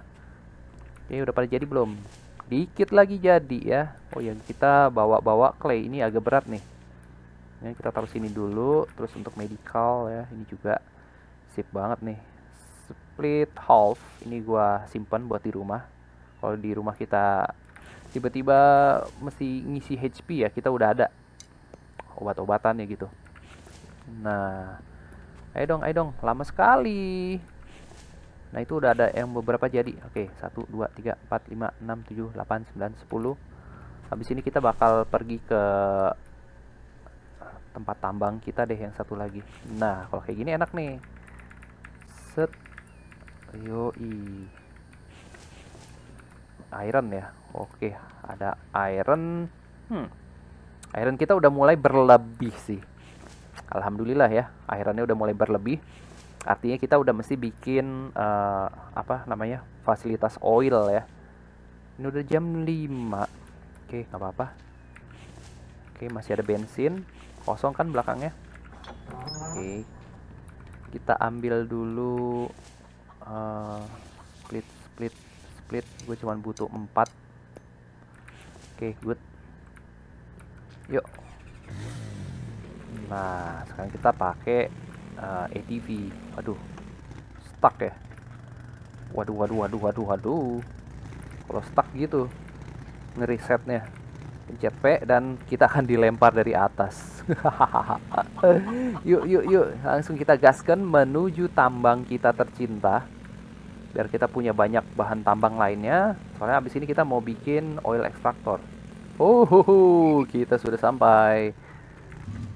Speaker 1: ini udah pada jadi belum dikit lagi jadi ya oh yang kita bawa-bawa clay ini agak berat nih ini kita taruh sini dulu terus untuk medical ya ini juga sip banget nih split half ini gua simpan buat di rumah kalau di rumah kita tiba-tiba mesti ngisi HP ya kita udah ada obat obatan ya gitu nah ayo dong ayo dong lama sekali nah itu udah ada yang beberapa jadi oke 1 2 3 4 5 6 7 8 9 10 habis ini kita bakal pergi ke tempat tambang kita deh yang satu lagi nah kalau kayak gini enak nih set yoi iron ya oke ada iron hmm iron kita udah mulai berlebih sih alhamdulillah ya ironnya udah mulai berlebih artinya kita udah mesti bikin uh, apa namanya fasilitas oil ya ini udah jam 5 oke nggak apa-apa oke masih ada bensin kosong kan belakangnya oke kita ambil dulu uh, complete gue cuman butuh empat, oke okay, good yuk nah sekarang kita pakai uh, eh, ATV aduh stuck ya waduh waduh waduh waduh waduh kalau stuck gitu ngeresetnya, pencet P dan kita akan dilempar dari atas [laughs] yuk yuk yuk langsung kita gaskan menuju tambang kita tercinta biar kita punya banyak bahan tambang lainnya soalnya abis ini kita mau bikin oil extractor oh kita sudah sampai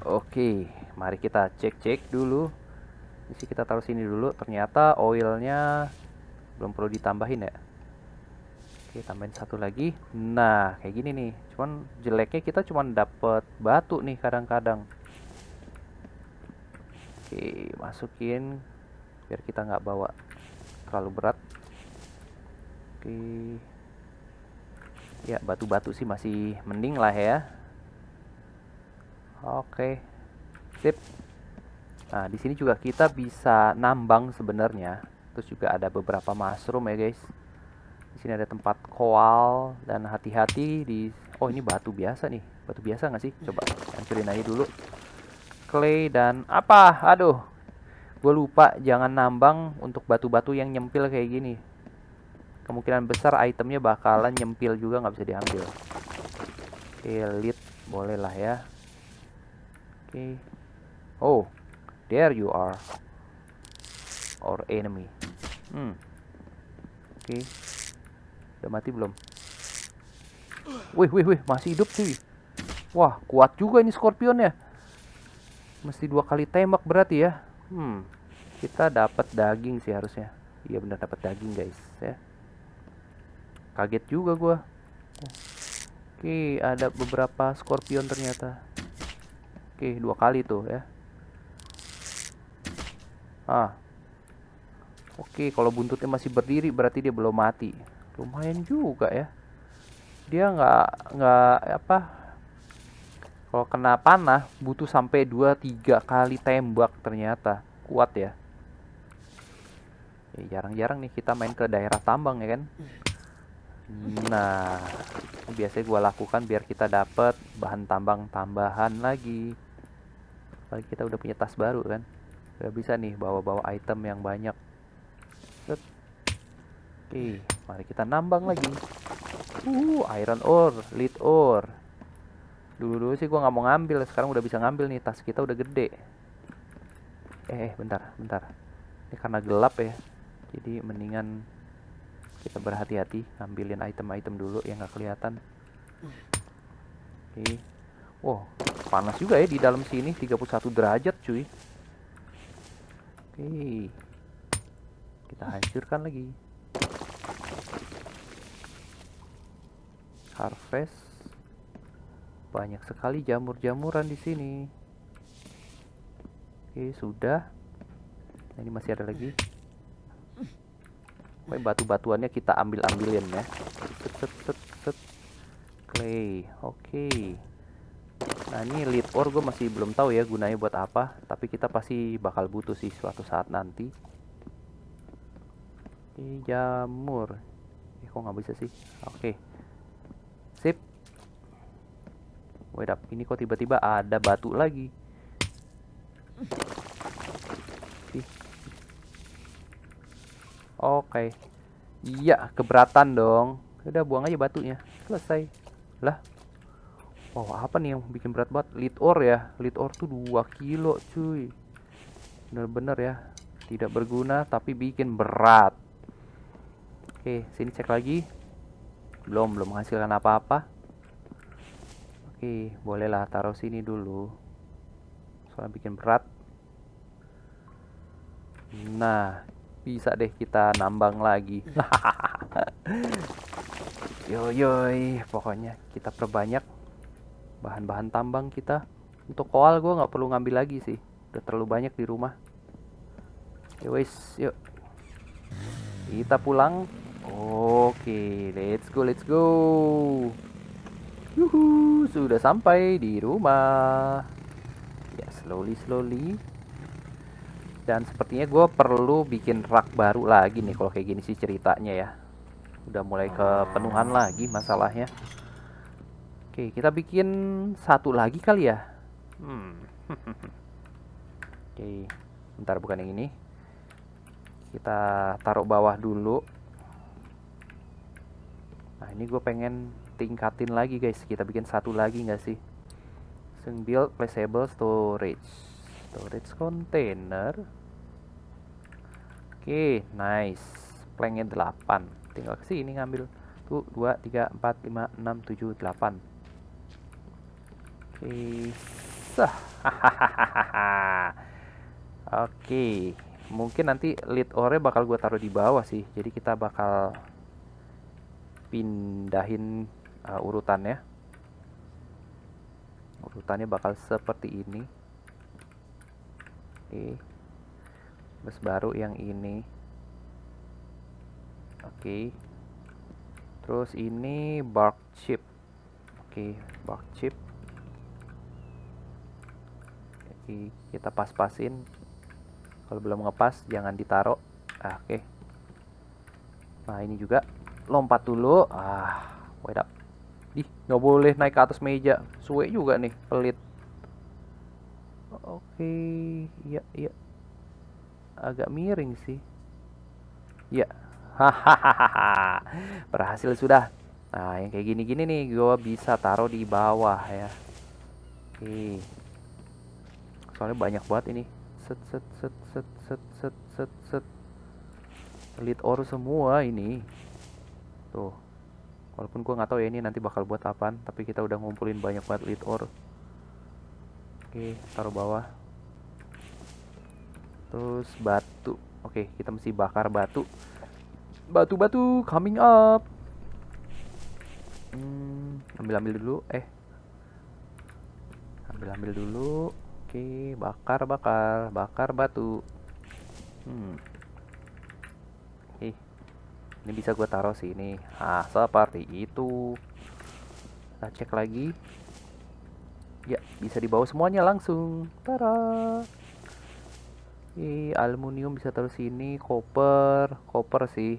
Speaker 1: oke mari kita cek-cek dulu isi kita taruh sini dulu ternyata oilnya belum perlu ditambahin ya oke tambahin satu lagi nah kayak gini nih cuman jeleknya kita cuma dapet batu nih kadang-kadang oke masukin biar kita nggak bawa terlalu berat oke ya batu-batu sih masih mending lah ya oke sip nah di sini juga kita bisa nambang sebenarnya terus juga ada beberapa mushroom ya guys di sini ada tempat koal dan hati-hati di oh ini batu biasa nih batu biasa nggak sih coba hancurin aja dulu clay dan apa aduh gue lupa jangan nambang untuk batu-batu yang nyempil kayak gini kemungkinan besar itemnya bakalan nyempil juga nggak bisa diambil elite boleh lah ya oke okay. oh there you are or enemy hmm oke okay. udah mati belum wih wih wih masih hidup sih wah kuat juga ini scorpion ya mesti dua kali tembak berarti ya Hmm, kita dapat daging sih harusnya. Iya benar dapat daging guys ya. Kaget juga gue. Oke, ada beberapa scorpion ternyata. Oke, dua kali tuh ya. Ah. Oke, kalau buntutnya masih berdiri berarti dia belum mati. Lumayan juga ya. Dia nggak nggak apa kalau kena panah butuh sampai 2-3 kali tembak ternyata. Kuat ya. Eh, jarang-jarang nih kita main ke daerah tambang ya kan. Nah, biasanya gue lakukan biar kita dapat bahan tambang tambahan lagi. Apalagi kita udah punya tas baru kan. Udah bisa nih bawa-bawa item yang banyak. Set. Oke, mari kita nambang lagi. Uh, iron ore, lead ore dulu dulu sih gue nggak mau ngambil sekarang udah bisa ngambil nih tas kita udah gede eh, eh, bentar bentar ini karena gelap ya jadi mendingan kita berhati-hati ngambilin item-item dulu yang nggak kelihatan oke wow panas juga ya di dalam sini 31 derajat cuy oke kita hancurkan lagi harvest banyak sekali jamur-jamuran di sini. Oke, sudah. Nah, ini masih ada lagi. Oke, batu-batuannya kita ambil-ambilin ya. Set, set, set, set. Clay. Oke. Nah, ini lead ore gue masih belum tahu ya gunanya buat apa, tapi kita pasti bakal butuh sih suatu saat nanti. Oke, jamur. Eh, kok nggak bisa sih? Oke. Sip. Wait up, ini kok tiba-tiba ada batu lagi. Oke. Okay. Iya, keberatan dong. Ya udah buang aja batunya. Selesai. Lah. Wow, apa nih yang bikin berat banget? Lead ore ya. Lead ore tuh 2 kilo, cuy. Bener-bener ya. Tidak berguna tapi bikin berat. Oke, okay, sini cek lagi. Belum, belum menghasilkan apa-apa. Oke, bolehlah taruh sini dulu soalnya bikin berat nah bisa deh kita nambang lagi yo [laughs] yo pokoknya kita perbanyak bahan-bahan tambang kita untuk koal gue nggak perlu ngambil lagi sih udah terlalu banyak di rumah Yo Yowis, yuk kita pulang oke okay, let's go let's go Yuhu, sudah sampai di rumah. Ya, slowly slowly. Dan sepertinya gue perlu bikin rak baru lagi nih kalau kayak gini sih ceritanya ya. Udah mulai kepenuhan lagi masalahnya. Oke, kita bikin satu lagi kali ya. Hmm. Oke, bentar bukan yang ini. Kita taruh bawah dulu. Nah, ini gue pengen tingkatin lagi guys kita bikin satu lagi nggak sih Sing build placeable storage storage container oke okay, nice planknya 8 tinggal ke sini ngambil tuh 2 3 4 5 6 7 8 oke okay. sah [laughs] oke okay. mungkin nanti lead ore bakal gue taruh di bawah sih jadi kita bakal pindahin uh, urutannya urutannya bakal seperti ini oke bus baru yang ini oke terus ini bark chip oke bark chip oke, kita pas-pasin kalau belum ngepas jangan ditaruh ah, oke nah ini juga lompat dulu ah wait up nggak boleh naik ke atas meja suwe juga nih pelit oke okay. iya iya agak miring sih ya hahaha [laughs] berhasil sudah nah yang kayak gini-gini nih gue bisa taruh di bawah ya oke soalnya banyak banget ini set set set set set set set set pelit oru semua ini tuh walaupun gue nggak tahu ya ini nanti bakal buat apa, tapi kita udah ngumpulin banyak banget lead ore oke taruh bawah terus batu oke kita mesti bakar batu batu-batu coming up hmm, ambil-ambil dulu eh ambil-ambil dulu oke bakar bakar bakar batu hmm ini bisa gue taruh sini ah seperti itu kita cek lagi ya bisa dibawa semuanya langsung tara I aluminium bisa taruh sini koper koper sih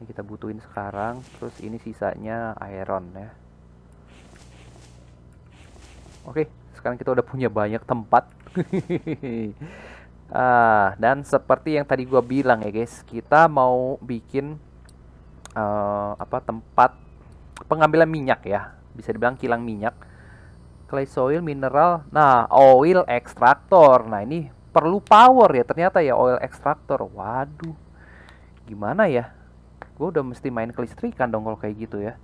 Speaker 1: yang kita butuhin sekarang terus ini sisanya iron ya oke sekarang kita udah punya banyak tempat [laughs] Uh, dan seperti yang tadi gue bilang ya guys, kita mau bikin uh, apa tempat pengambilan minyak ya, bisa dibilang kilang minyak, clay soil, mineral, nah oil extractor, nah ini perlu power ya ternyata ya oil extractor, waduh, gimana ya? Gue udah mesti main kelistrikan dong kalau kayak gitu ya.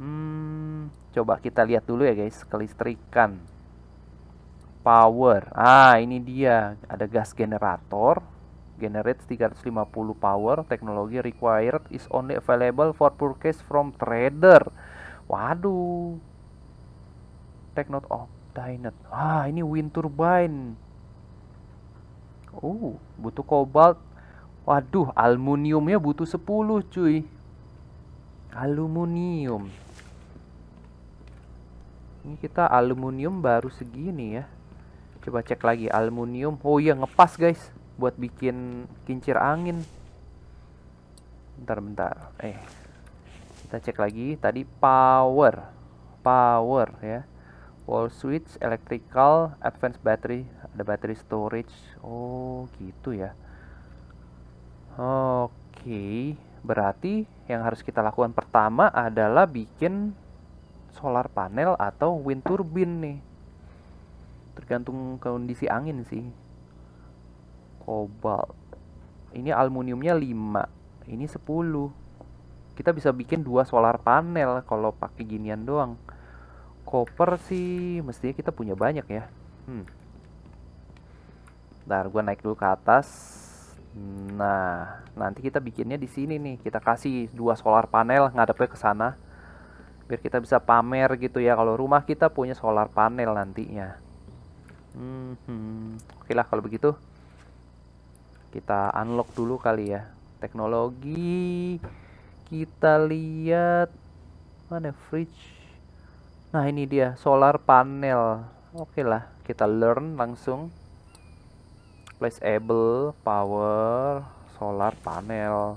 Speaker 1: Hmm, coba kita lihat dulu ya guys kelistrikan power. Ah, ini dia. Ada gas generator. Generates 350 power. Teknologi required is only available for purchase from trader. Waduh. Take note of Dynet. Ah, ini wind turbine. Oh, butuh kobalt. Waduh, aluminiumnya butuh 10, cuy. Aluminium. Ini kita aluminium baru segini ya. Coba cek lagi aluminium. Oh iya ngepas guys buat bikin kincir angin. Bentar bentar. Eh. Kita cek lagi tadi power. Power ya. Wall switch, electrical, advanced battery, ada battery storage. Oh, gitu ya. Oke, berarti yang harus kita lakukan pertama adalah bikin solar panel atau wind turbine nih tergantung kondisi angin sih kobalt ini aluminiumnya 5 ini 10 kita bisa bikin dua solar panel kalau pakai ginian doang koper sih mestinya kita punya banyak ya hmm. ntar gue naik dulu ke atas nah nanti kita bikinnya di sini nih kita kasih dua solar panel ngadepnya ke sana biar kita bisa pamer gitu ya kalau rumah kita punya solar panel nantinya Hmm, Oke lah kalau begitu kita unlock dulu kali ya teknologi. Kita lihat mana fridge. Nah ini dia solar panel. Oke lah kita learn langsung. Placeable power solar panel.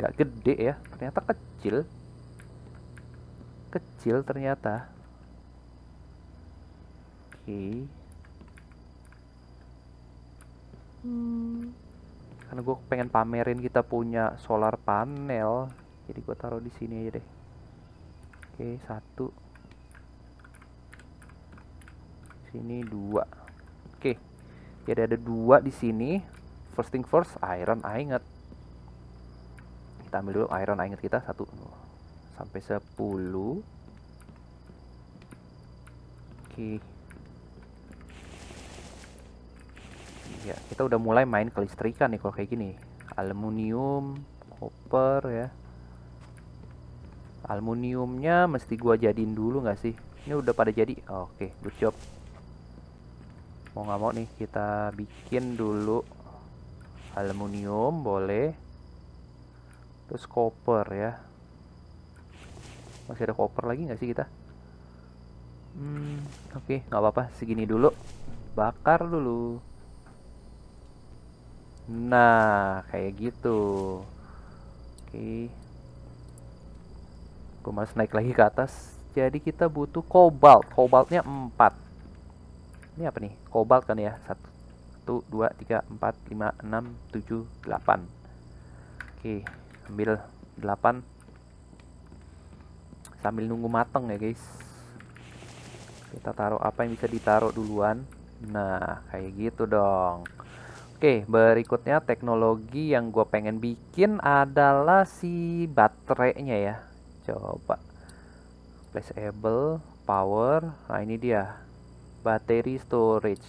Speaker 1: Gak gede ya ternyata kecil kecil ternyata okay. hmm. karena gue pengen pamerin kita punya solar panel jadi gue taruh di sini aja deh oke okay, satu sini dua oke okay. jadi ada dua di sini first thing first iron ah, inget kita ambil dulu iron ah, inget kita satu sampai sepuluh oke okay. ya kita udah mulai main kelistrikan nih kalau kayak gini aluminium copper ya aluminiumnya mesti gua jadiin dulu nggak sih ini udah pada jadi oke okay, good job mau nggak mau nih kita bikin dulu aluminium boleh terus copper ya masih ada copper lagi nggak sih kita hmm, oke okay, nggak apa-apa segini dulu bakar dulu Nah, kayak gitu. Oke. Gue males naik lagi ke atas. Jadi kita butuh kobalt. Kobaltnya 4. Ini apa nih? Kobalt kan ya? 1, 1 2, 3, 4, 5, 6, 7, 8. Oke, ambil 8. Sambil nunggu mateng ya guys. Kita taruh apa yang bisa ditaruh duluan. Nah, kayak gitu dong. Oke, berikutnya teknologi yang gue pengen bikin adalah si baterainya ya. Coba placeable power. Nah, ini dia. Battery storage.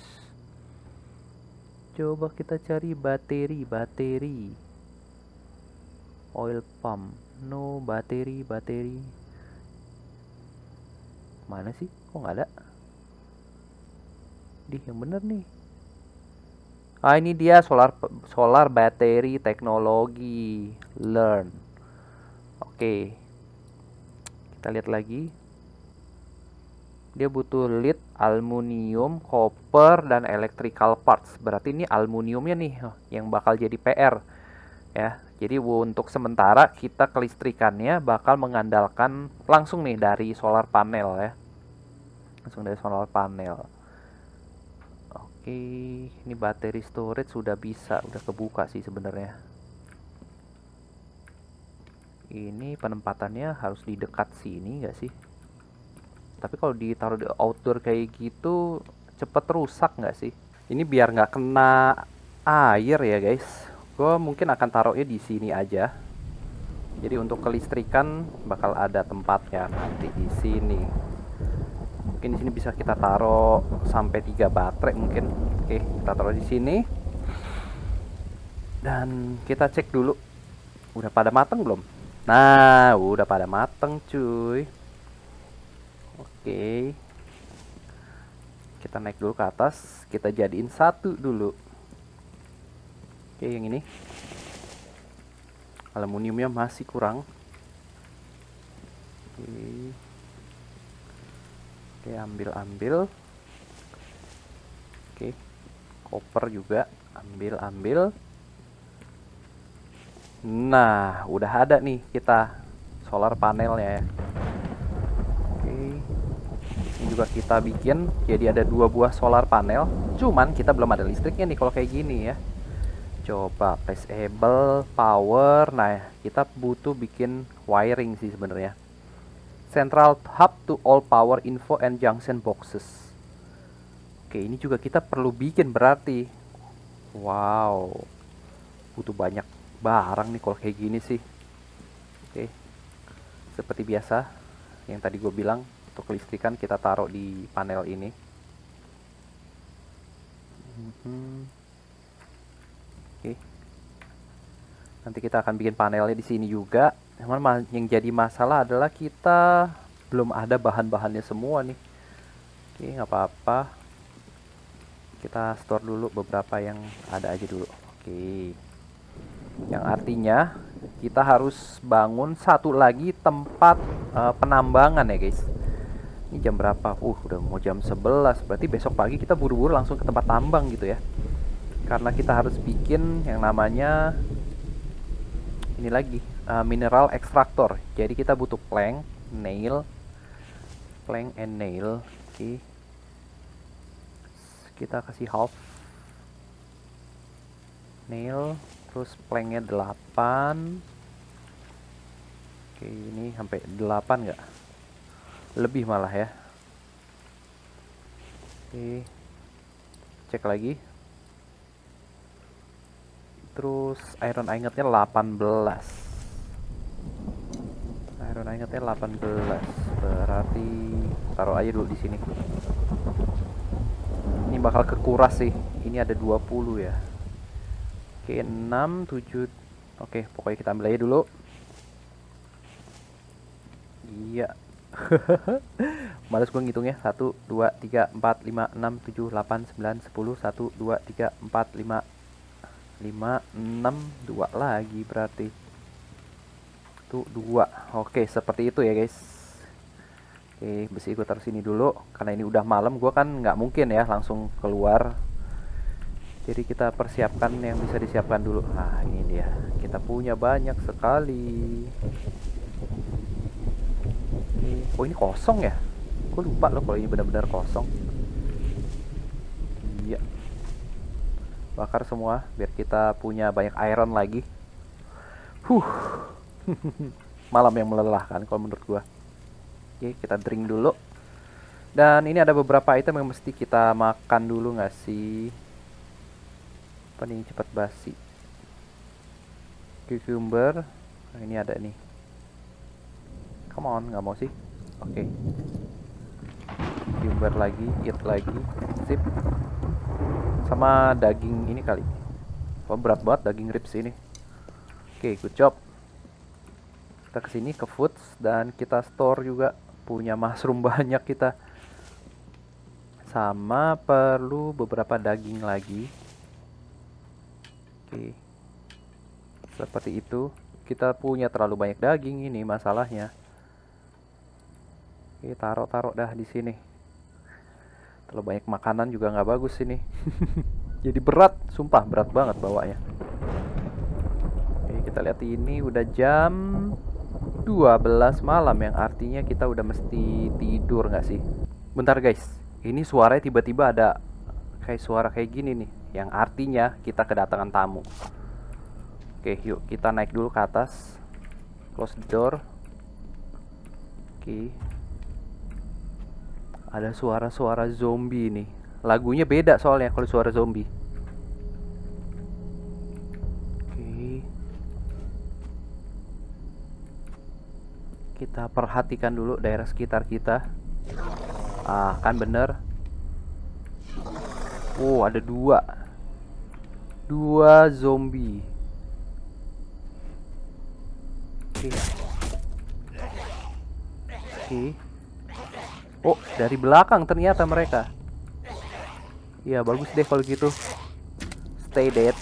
Speaker 1: Coba kita cari bateri, bateri. Oil pump. No bateri, bateri. Mana sih? Kok nggak ada? Dih, yang bener nih ah ini dia solar solar battery teknologi learn oke kita lihat lagi dia butuh lead aluminium copper dan electrical parts berarti ini aluminiumnya nih oh, yang bakal jadi PR ya jadi untuk sementara kita kelistrikannya bakal mengandalkan langsung nih dari solar panel ya langsung dari solar panel ini bateri storage sudah bisa udah kebuka sih sebenarnya ini penempatannya harus di dekat sini nggak sih tapi kalau ditaruh di outdoor kayak gitu cepet rusak nggak sih ini biar nggak kena air ya guys gue mungkin akan taruhnya di sini aja jadi untuk kelistrikan bakal ada tempatnya nanti di sini mungkin di sini bisa kita taruh sampai 3 baterai mungkin oke kita taruh di sini dan kita cek dulu udah pada mateng belum nah udah pada mateng cuy oke kita naik dulu ke atas kita jadiin satu dulu oke yang ini aluminiumnya masih kurang oke oke ambil ambil oke koper juga ambil ambil nah udah ada nih kita solar panelnya ya oke ini juga kita bikin jadi ada dua buah solar panel cuman kita belum ada listriknya nih kalau kayak gini ya coba press able power nah kita butuh bikin wiring sih sebenarnya central hub to all power info and junction boxes. Oke, ini juga kita perlu bikin berarti. Wow. Butuh banyak barang nih kalau kayak gini sih. Oke. Seperti biasa, yang tadi gue bilang untuk kelistrikan kita taruh di panel ini. Mhm. Oke. Nanti kita akan bikin panelnya di sini juga. Cuman yang jadi masalah adalah kita belum ada bahan-bahannya semua nih. Oke, nggak apa-apa. Kita store dulu beberapa yang ada aja dulu. Oke. Yang artinya kita harus bangun satu lagi tempat uh, penambangan ya, guys. Ini jam berapa? Uh, udah mau jam 11. Berarti besok pagi kita buru-buru langsung ke tempat tambang gitu ya. Karena kita harus bikin yang namanya ini lagi uh, mineral extractor Jadi kita butuh plank, nail, plank and nail. Oke. Kita kasih half nail, terus planknya 8. Oke, ini sampai 8 nggak? Lebih malah ya. Oke. Cek lagi. Terus iron ingotnya 18 baru naiknya 18 berarti taruh aja dulu di sini ini bakal kekuras sih ini ada 20 ya oke 6 7 oke pokoknya kita ambil aja dulu iya [laughs] Males gue ngitungnya 1, 2, 3, 4, 5, 6, 7, 8, 9, 10 1, 2, 3, 4, 5 5, 6, 2 lagi berarti satu dua oke seperti itu ya guys oke besi gue taruh sini dulu karena ini udah malam gue kan nggak mungkin ya langsung keluar jadi kita persiapkan yang bisa disiapkan dulu nah ini dia kita punya banyak sekali oh ini kosong ya gue lupa loh kalau ini benar-benar kosong iya bakar semua biar kita punya banyak iron lagi huh [laughs] malam yang melelahkan kalau menurut gua oke kita drink dulu dan ini ada beberapa item yang mesti kita makan dulu nggak sih apa nih cepat basi cucumber nah, ini ada nih come on nggak mau sih oke okay. cucumber lagi eat lagi sip sama daging ini kali oh, berat banget daging ribs ini oke okay, good job kita kesini ke foods dan kita store juga punya mushroom [laughs] banyak kita sama perlu beberapa daging lagi oke seperti itu kita punya terlalu banyak daging ini masalahnya oke taruh-taruh dah di sini terlalu banyak makanan juga nggak bagus ini [laughs] jadi berat sumpah berat banget bawanya oke kita lihat ini udah jam 12 malam yang artinya kita udah mesti tidur nggak sih? Bentar guys, ini suaranya tiba-tiba ada kayak suara kayak gini nih yang artinya kita kedatangan tamu. Oke, yuk kita naik dulu ke atas. Close the door. Oke. Ada suara-suara zombie nih. Lagunya beda soalnya kalau suara zombie. kita perhatikan dulu daerah sekitar kita ah kan bener oh, ada dua dua zombie oke okay. oke okay. oh dari belakang ternyata mereka ya bagus deh kalau gitu stay dead oke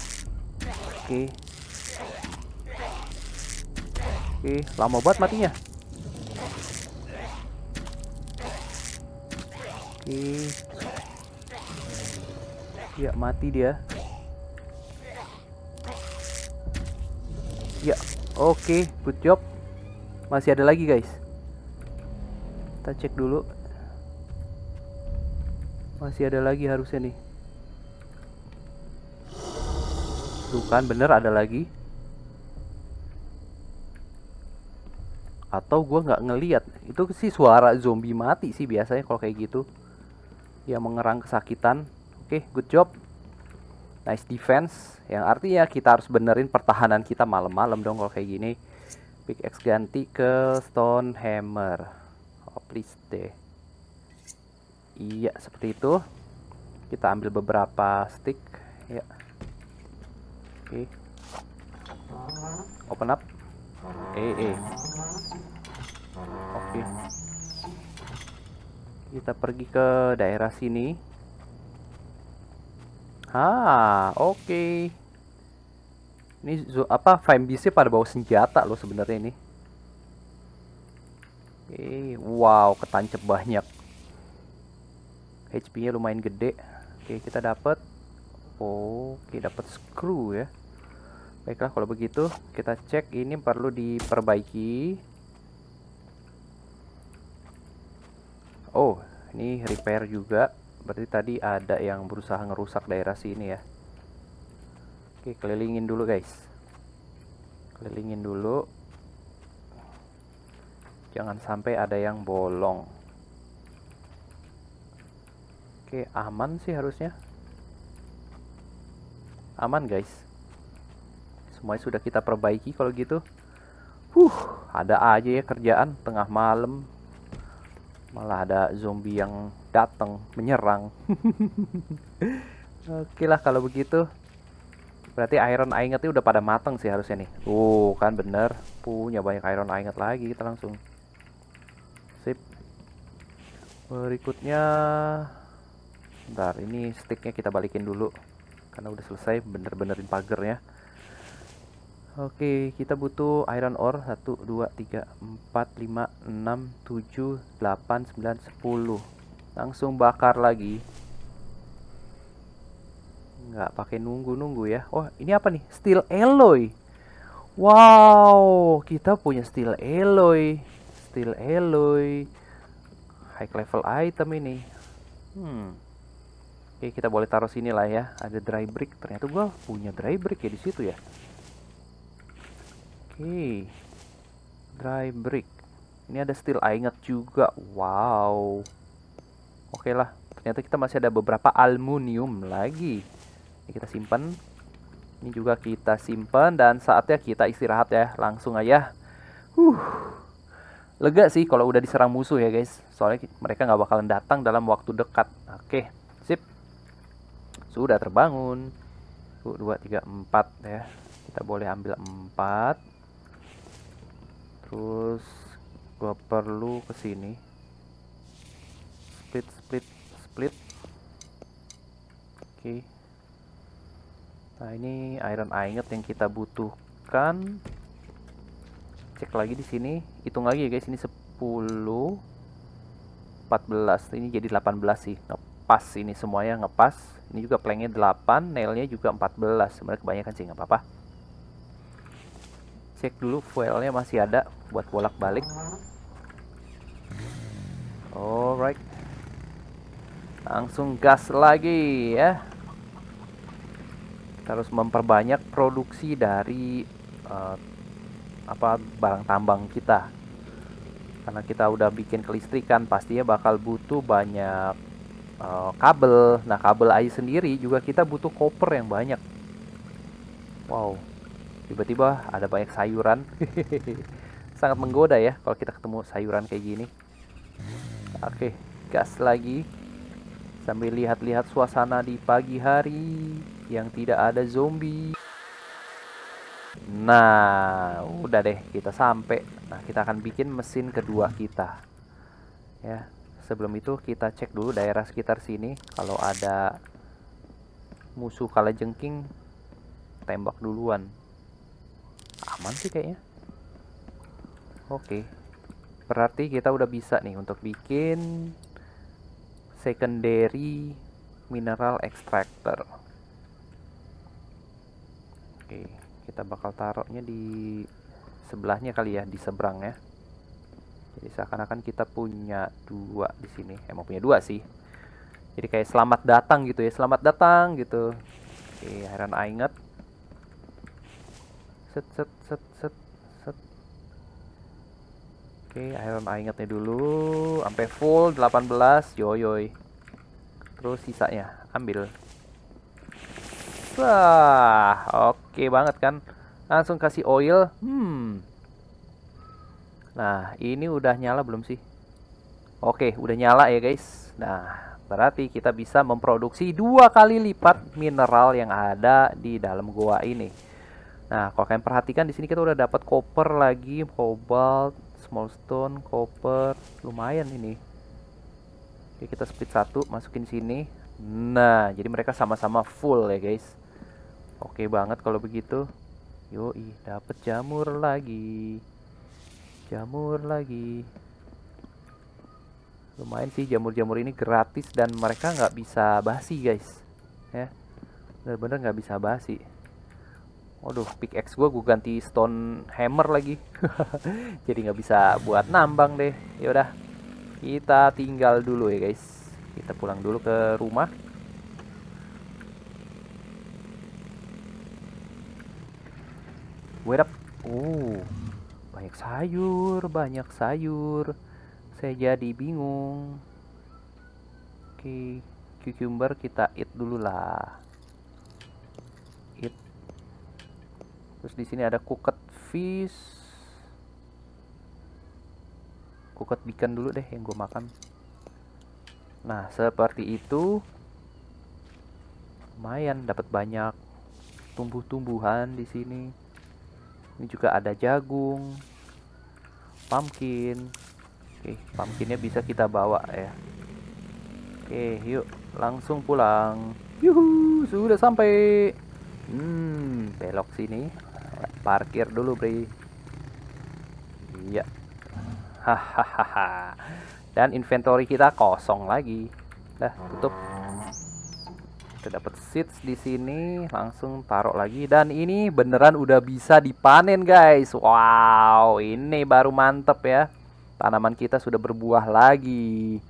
Speaker 1: okay. Oke, lama banget matinya. okay. ya mati dia ya oke okay. good job masih ada lagi guys kita cek dulu masih ada lagi harusnya nih Bukan bener ada lagi atau gue nggak ngeliat itu sih suara zombie mati sih biasanya kalau kayak gitu yang mengerang kesakitan. Oke, okay, good job. Nice defense. Yang artinya kita harus benerin pertahanan kita malam-malam dong kalau kayak gini. Pick X ganti ke Stone Hammer. Oh, please deh. Iya, seperti itu. Kita ambil beberapa stick. Ya. Oke. Okay. Open up. Eh, eh. Oke. Okay kita pergi ke daerah sini ah oke okay. ini apa BC pada bawa senjata loh sebenarnya ini oke okay. wow ketancep banyak HP nya lumayan gede oke okay, kita dapat oke okay, dapat screw ya baiklah kalau begitu kita cek ini perlu diperbaiki Oh, ini repair juga. Berarti tadi ada yang berusaha ngerusak daerah sini ya. Oke, kelilingin dulu guys. Kelilingin dulu. Jangan sampai ada yang bolong. Oke, aman sih harusnya. Aman guys. Semuanya sudah kita perbaiki kalau gitu. Huh, ada aja ya kerjaan tengah malam malah ada zombie yang datang menyerang [laughs] oke lah kalau begitu berarti iron ingetnya udah pada mateng sih harusnya nih tuh kan bener punya banyak iron inget lagi kita langsung sip berikutnya Ntar ini sticknya kita balikin dulu karena udah selesai bener-benerin pagernya Oke, kita butuh iron ore 1 2 3 4 5 6 7 8 9 10. Langsung bakar lagi. Nggak pakai nunggu-nunggu ya. Oh, ini apa nih? Steel alloy. Wow, kita punya steel alloy. Steel alloy. High level item ini. Hmm. Oke, kita boleh taruh sini lah ya. Ada dry brick. Ternyata gua punya dry brick ya di situ ya okay. dry brick ini ada steel ingot juga wow oke okay lah ternyata kita masih ada beberapa aluminium lagi ini kita simpan ini juga kita simpan dan saatnya kita istirahat ya langsung aja huh lega sih kalau udah diserang musuh ya guys soalnya mereka nggak bakalan datang dalam waktu dekat oke okay. sip sudah terbangun 1, 2, 3, 4 ya kita boleh ambil 4 terus gua perlu ke sini split split split oke nah ini iron ingot yang kita butuhkan cek lagi di sini hitung lagi ya guys ini 10 14 ini jadi 18 sih ngepas nah, ini semuanya ngepas ini juga planknya 8 nailnya juga 14 sebenarnya kebanyakan sih nggak apa-apa cek dulu fuelnya masih ada buat bolak-balik alright langsung gas lagi ya Kita harus memperbanyak produksi dari uh, apa barang tambang kita karena kita udah bikin kelistrikan pastinya bakal butuh banyak uh, kabel nah kabel air sendiri juga kita butuh koper yang banyak wow tiba-tiba ada banyak sayuran [laughs] sangat menggoda ya kalau kita ketemu sayuran kayak gini oke gas lagi sambil lihat-lihat suasana di pagi hari yang tidak ada zombie nah udah deh kita sampai nah kita akan bikin mesin kedua kita ya sebelum itu kita cek dulu daerah sekitar sini kalau ada musuh kalajengking tembak duluan aman sih kayaknya oke berarti kita udah bisa nih untuk bikin secondary mineral extractor oke kita bakal taruhnya di sebelahnya kali ya di seberang ya jadi seakan-akan kita punya dua di sini emang punya dua sih jadi kayak selamat datang gitu ya selamat datang gitu oke okay, heran ah, inget set set set set set oke okay, ayam ingatnya dulu sampai full 18 yoyoy terus sisanya ambil wah oke okay banget kan langsung kasih oil hmm nah ini udah nyala belum sih oke okay, udah nyala ya guys nah Berarti kita bisa memproduksi dua kali lipat mineral yang ada di dalam goa ini. Nah, kalau kalian perhatikan di sini kita udah dapat copper lagi, cobalt, small stone, copper, lumayan ini. Oke, kita split satu, masukin sini. Nah, jadi mereka sama-sama full ya, guys. Oke banget kalau begitu. Yo, Yoi, dapat jamur lagi. Jamur lagi. Lumayan sih jamur-jamur ini gratis dan mereka nggak bisa basi, guys. Ya. Bener-bener nggak bisa basi. Waduh, pickaxe gue gue ganti stone hammer lagi. [laughs] Jadi nggak bisa buat nambang deh. Ya udah, kita tinggal dulu ya guys. Kita pulang dulu ke rumah. Wait up. Oh, banyak sayur, banyak sayur. Saya jadi bingung. Oke, okay. cucumber kita eat dulu lah. Terus di sini ada kuket fish. kuket bikin dulu deh yang gue makan. Nah, seperti itu. Lumayan dapat banyak tumbuh-tumbuhan di sini. Ini juga ada jagung, pumpkin. Oke, pumpkinnya bisa kita bawa ya. Oke, yuk langsung pulang. Yuhu, sudah sampai. Hmm, belok sini parkir dulu Bri iya hahaha dan inventory kita kosong lagi dah tutup kita dapat seeds di sini langsung taruh lagi dan ini beneran udah bisa dipanen guys wow ini baru mantep ya tanaman kita sudah berbuah lagi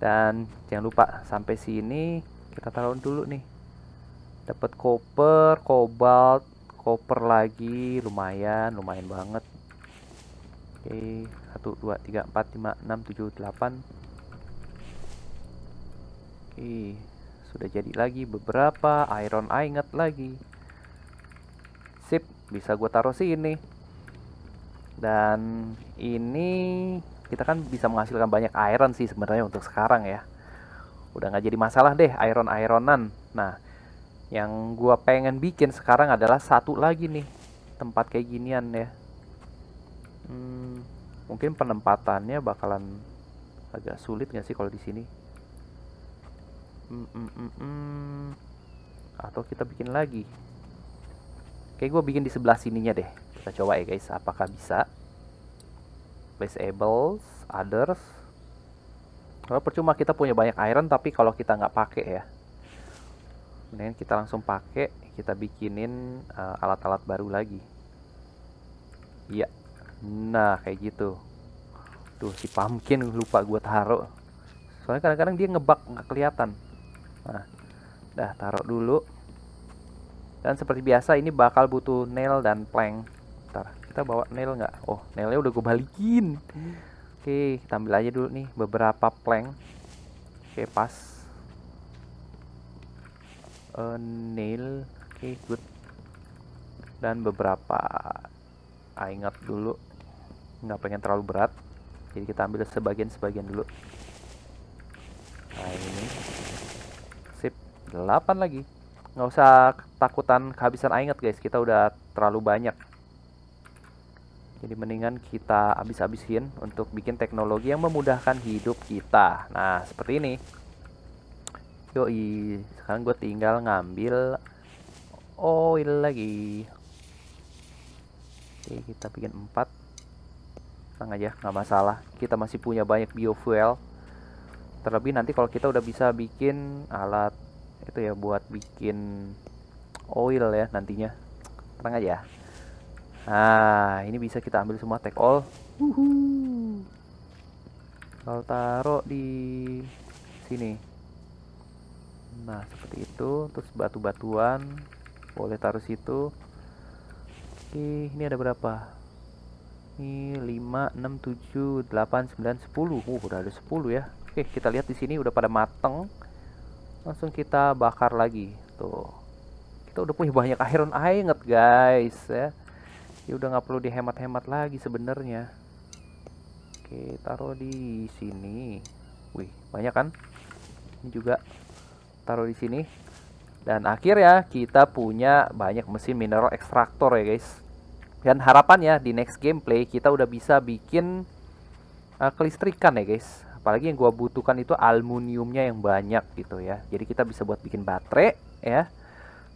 Speaker 1: dan jangan lupa sampai sini kita taruh dulu nih dapat koper kobalt koper lagi lumayan lumayan banget oke okay, 1 2 3 4 5 6 7 8 oke okay, sudah jadi lagi beberapa iron ingot lagi sip bisa gue taruh sini dan ini kita kan bisa menghasilkan banyak iron sih sebenarnya untuk sekarang ya udah nggak jadi masalah deh iron ironan nah yang gua pengen bikin sekarang adalah satu lagi nih tempat kayak ginian ya hmm, mungkin penempatannya bakalan agak sulit nggak sih kalau di sini hmm, hmm, hmm, hmm. atau kita bikin lagi kayak gue bikin di sebelah sininya deh kita coba ya guys apakah bisa placeable others kalau oh, percuma kita punya banyak iron tapi kalau kita nggak pakai ya mendingan kita langsung pakai kita bikinin eh, alat-alat uh, baru lagi iya nah kayak gitu tuh si pumpkin lupa gue taruh soalnya kadang-kadang dia ngebak nggak kelihatan nah dah taruh dulu dan seperti biasa ini bakal butuh nail dan plank Bentar, kita bawa nail nggak oh nailnya udah gue balikin oke kita ambil aja dulu nih beberapa plank oke pas uh, nail oke okay, good dan beberapa ah, ingat dulu nggak pengen terlalu berat jadi kita ambil sebagian-sebagian dulu nah ini sip 8 lagi nggak usah takutan kehabisan ingat guys kita udah terlalu banyak jadi mendingan kita habis-habisin untuk bikin teknologi yang memudahkan hidup kita nah seperti ini yoi sekarang gue tinggal ngambil oil lagi oke kita bikin empat, tenang aja nggak masalah kita masih punya banyak biofuel terlebih nanti kalau kita udah bisa bikin alat itu ya buat bikin oil ya nantinya tenang aja nah ini bisa kita ambil semua take all kalau taruh di sini nah seperti itu terus batu-batuan boleh taruh situ oke ini ada berapa ini 5 6 7 8 9 10 uh, udah ada 10 ya oke kita lihat di sini udah pada mateng langsung kita bakar lagi tuh kita udah punya banyak iron inget guys ya ya udah nggak perlu dihemat-hemat lagi sebenarnya oke taruh di sini wih banyak kan ini juga taruh di sini dan akhirnya kita punya banyak mesin mineral ekstraktor ya guys dan harapannya di next gameplay kita udah bisa bikin uh, kelistrikan ya guys apalagi yang gua butuhkan itu aluminiumnya yang banyak gitu ya jadi kita bisa buat bikin baterai ya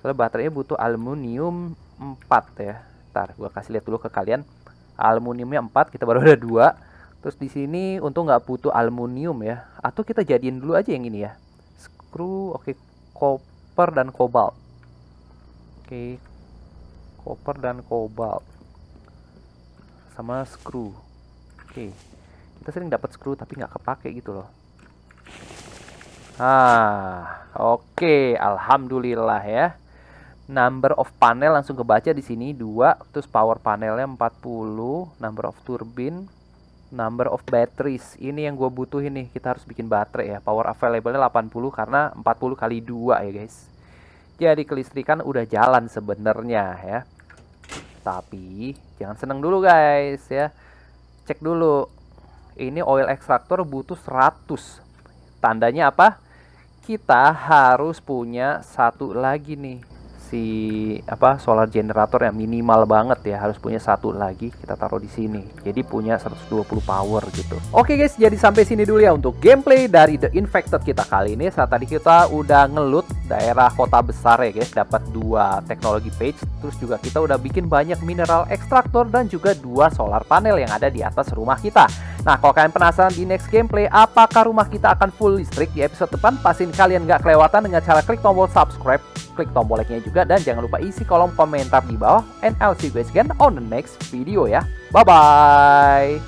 Speaker 1: soalnya baterainya butuh aluminium 4 ya ntar gua kasih lihat dulu ke kalian aluminiumnya 4 kita baru ada dua terus di sini untuk nggak butuh aluminium ya atau kita jadiin dulu aja yang ini ya kru oke okay. koper dan kobalt oke okay. koper dan kobalt sama screw oke okay. kita sering dapat screw tapi nggak kepake gitu loh ah oke okay. alhamdulillah ya number of panel langsung kebaca di sini dua terus power panelnya 40 number of turbine number of batteries ini yang gue butuhin nih kita harus bikin baterai ya power available nya 80 karena 40 kali 2 ya guys jadi kelistrikan udah jalan sebenarnya ya tapi jangan seneng dulu guys ya cek dulu ini oil extractor butuh 100 tandanya apa kita harus punya satu lagi nih si apa solar generator yang minimal banget ya harus punya satu lagi kita taruh di sini jadi punya 120 power gitu oke guys jadi sampai sini dulu ya untuk gameplay dari The Infected kita kali ini saat tadi kita udah ngelut daerah kota besar ya guys dapat dua teknologi page terus juga kita udah bikin banyak mineral ekstraktor dan juga dua solar panel yang ada di atas rumah kita nah kalau kalian penasaran di next gameplay apakah rumah kita akan full listrik di episode depan pastiin kalian nggak kelewatan dengan cara klik tombol subscribe klik tombol like-nya juga dan jangan lupa isi kolom komentar di bawah. And I'll see you guys again on the next video ya. Bye-bye!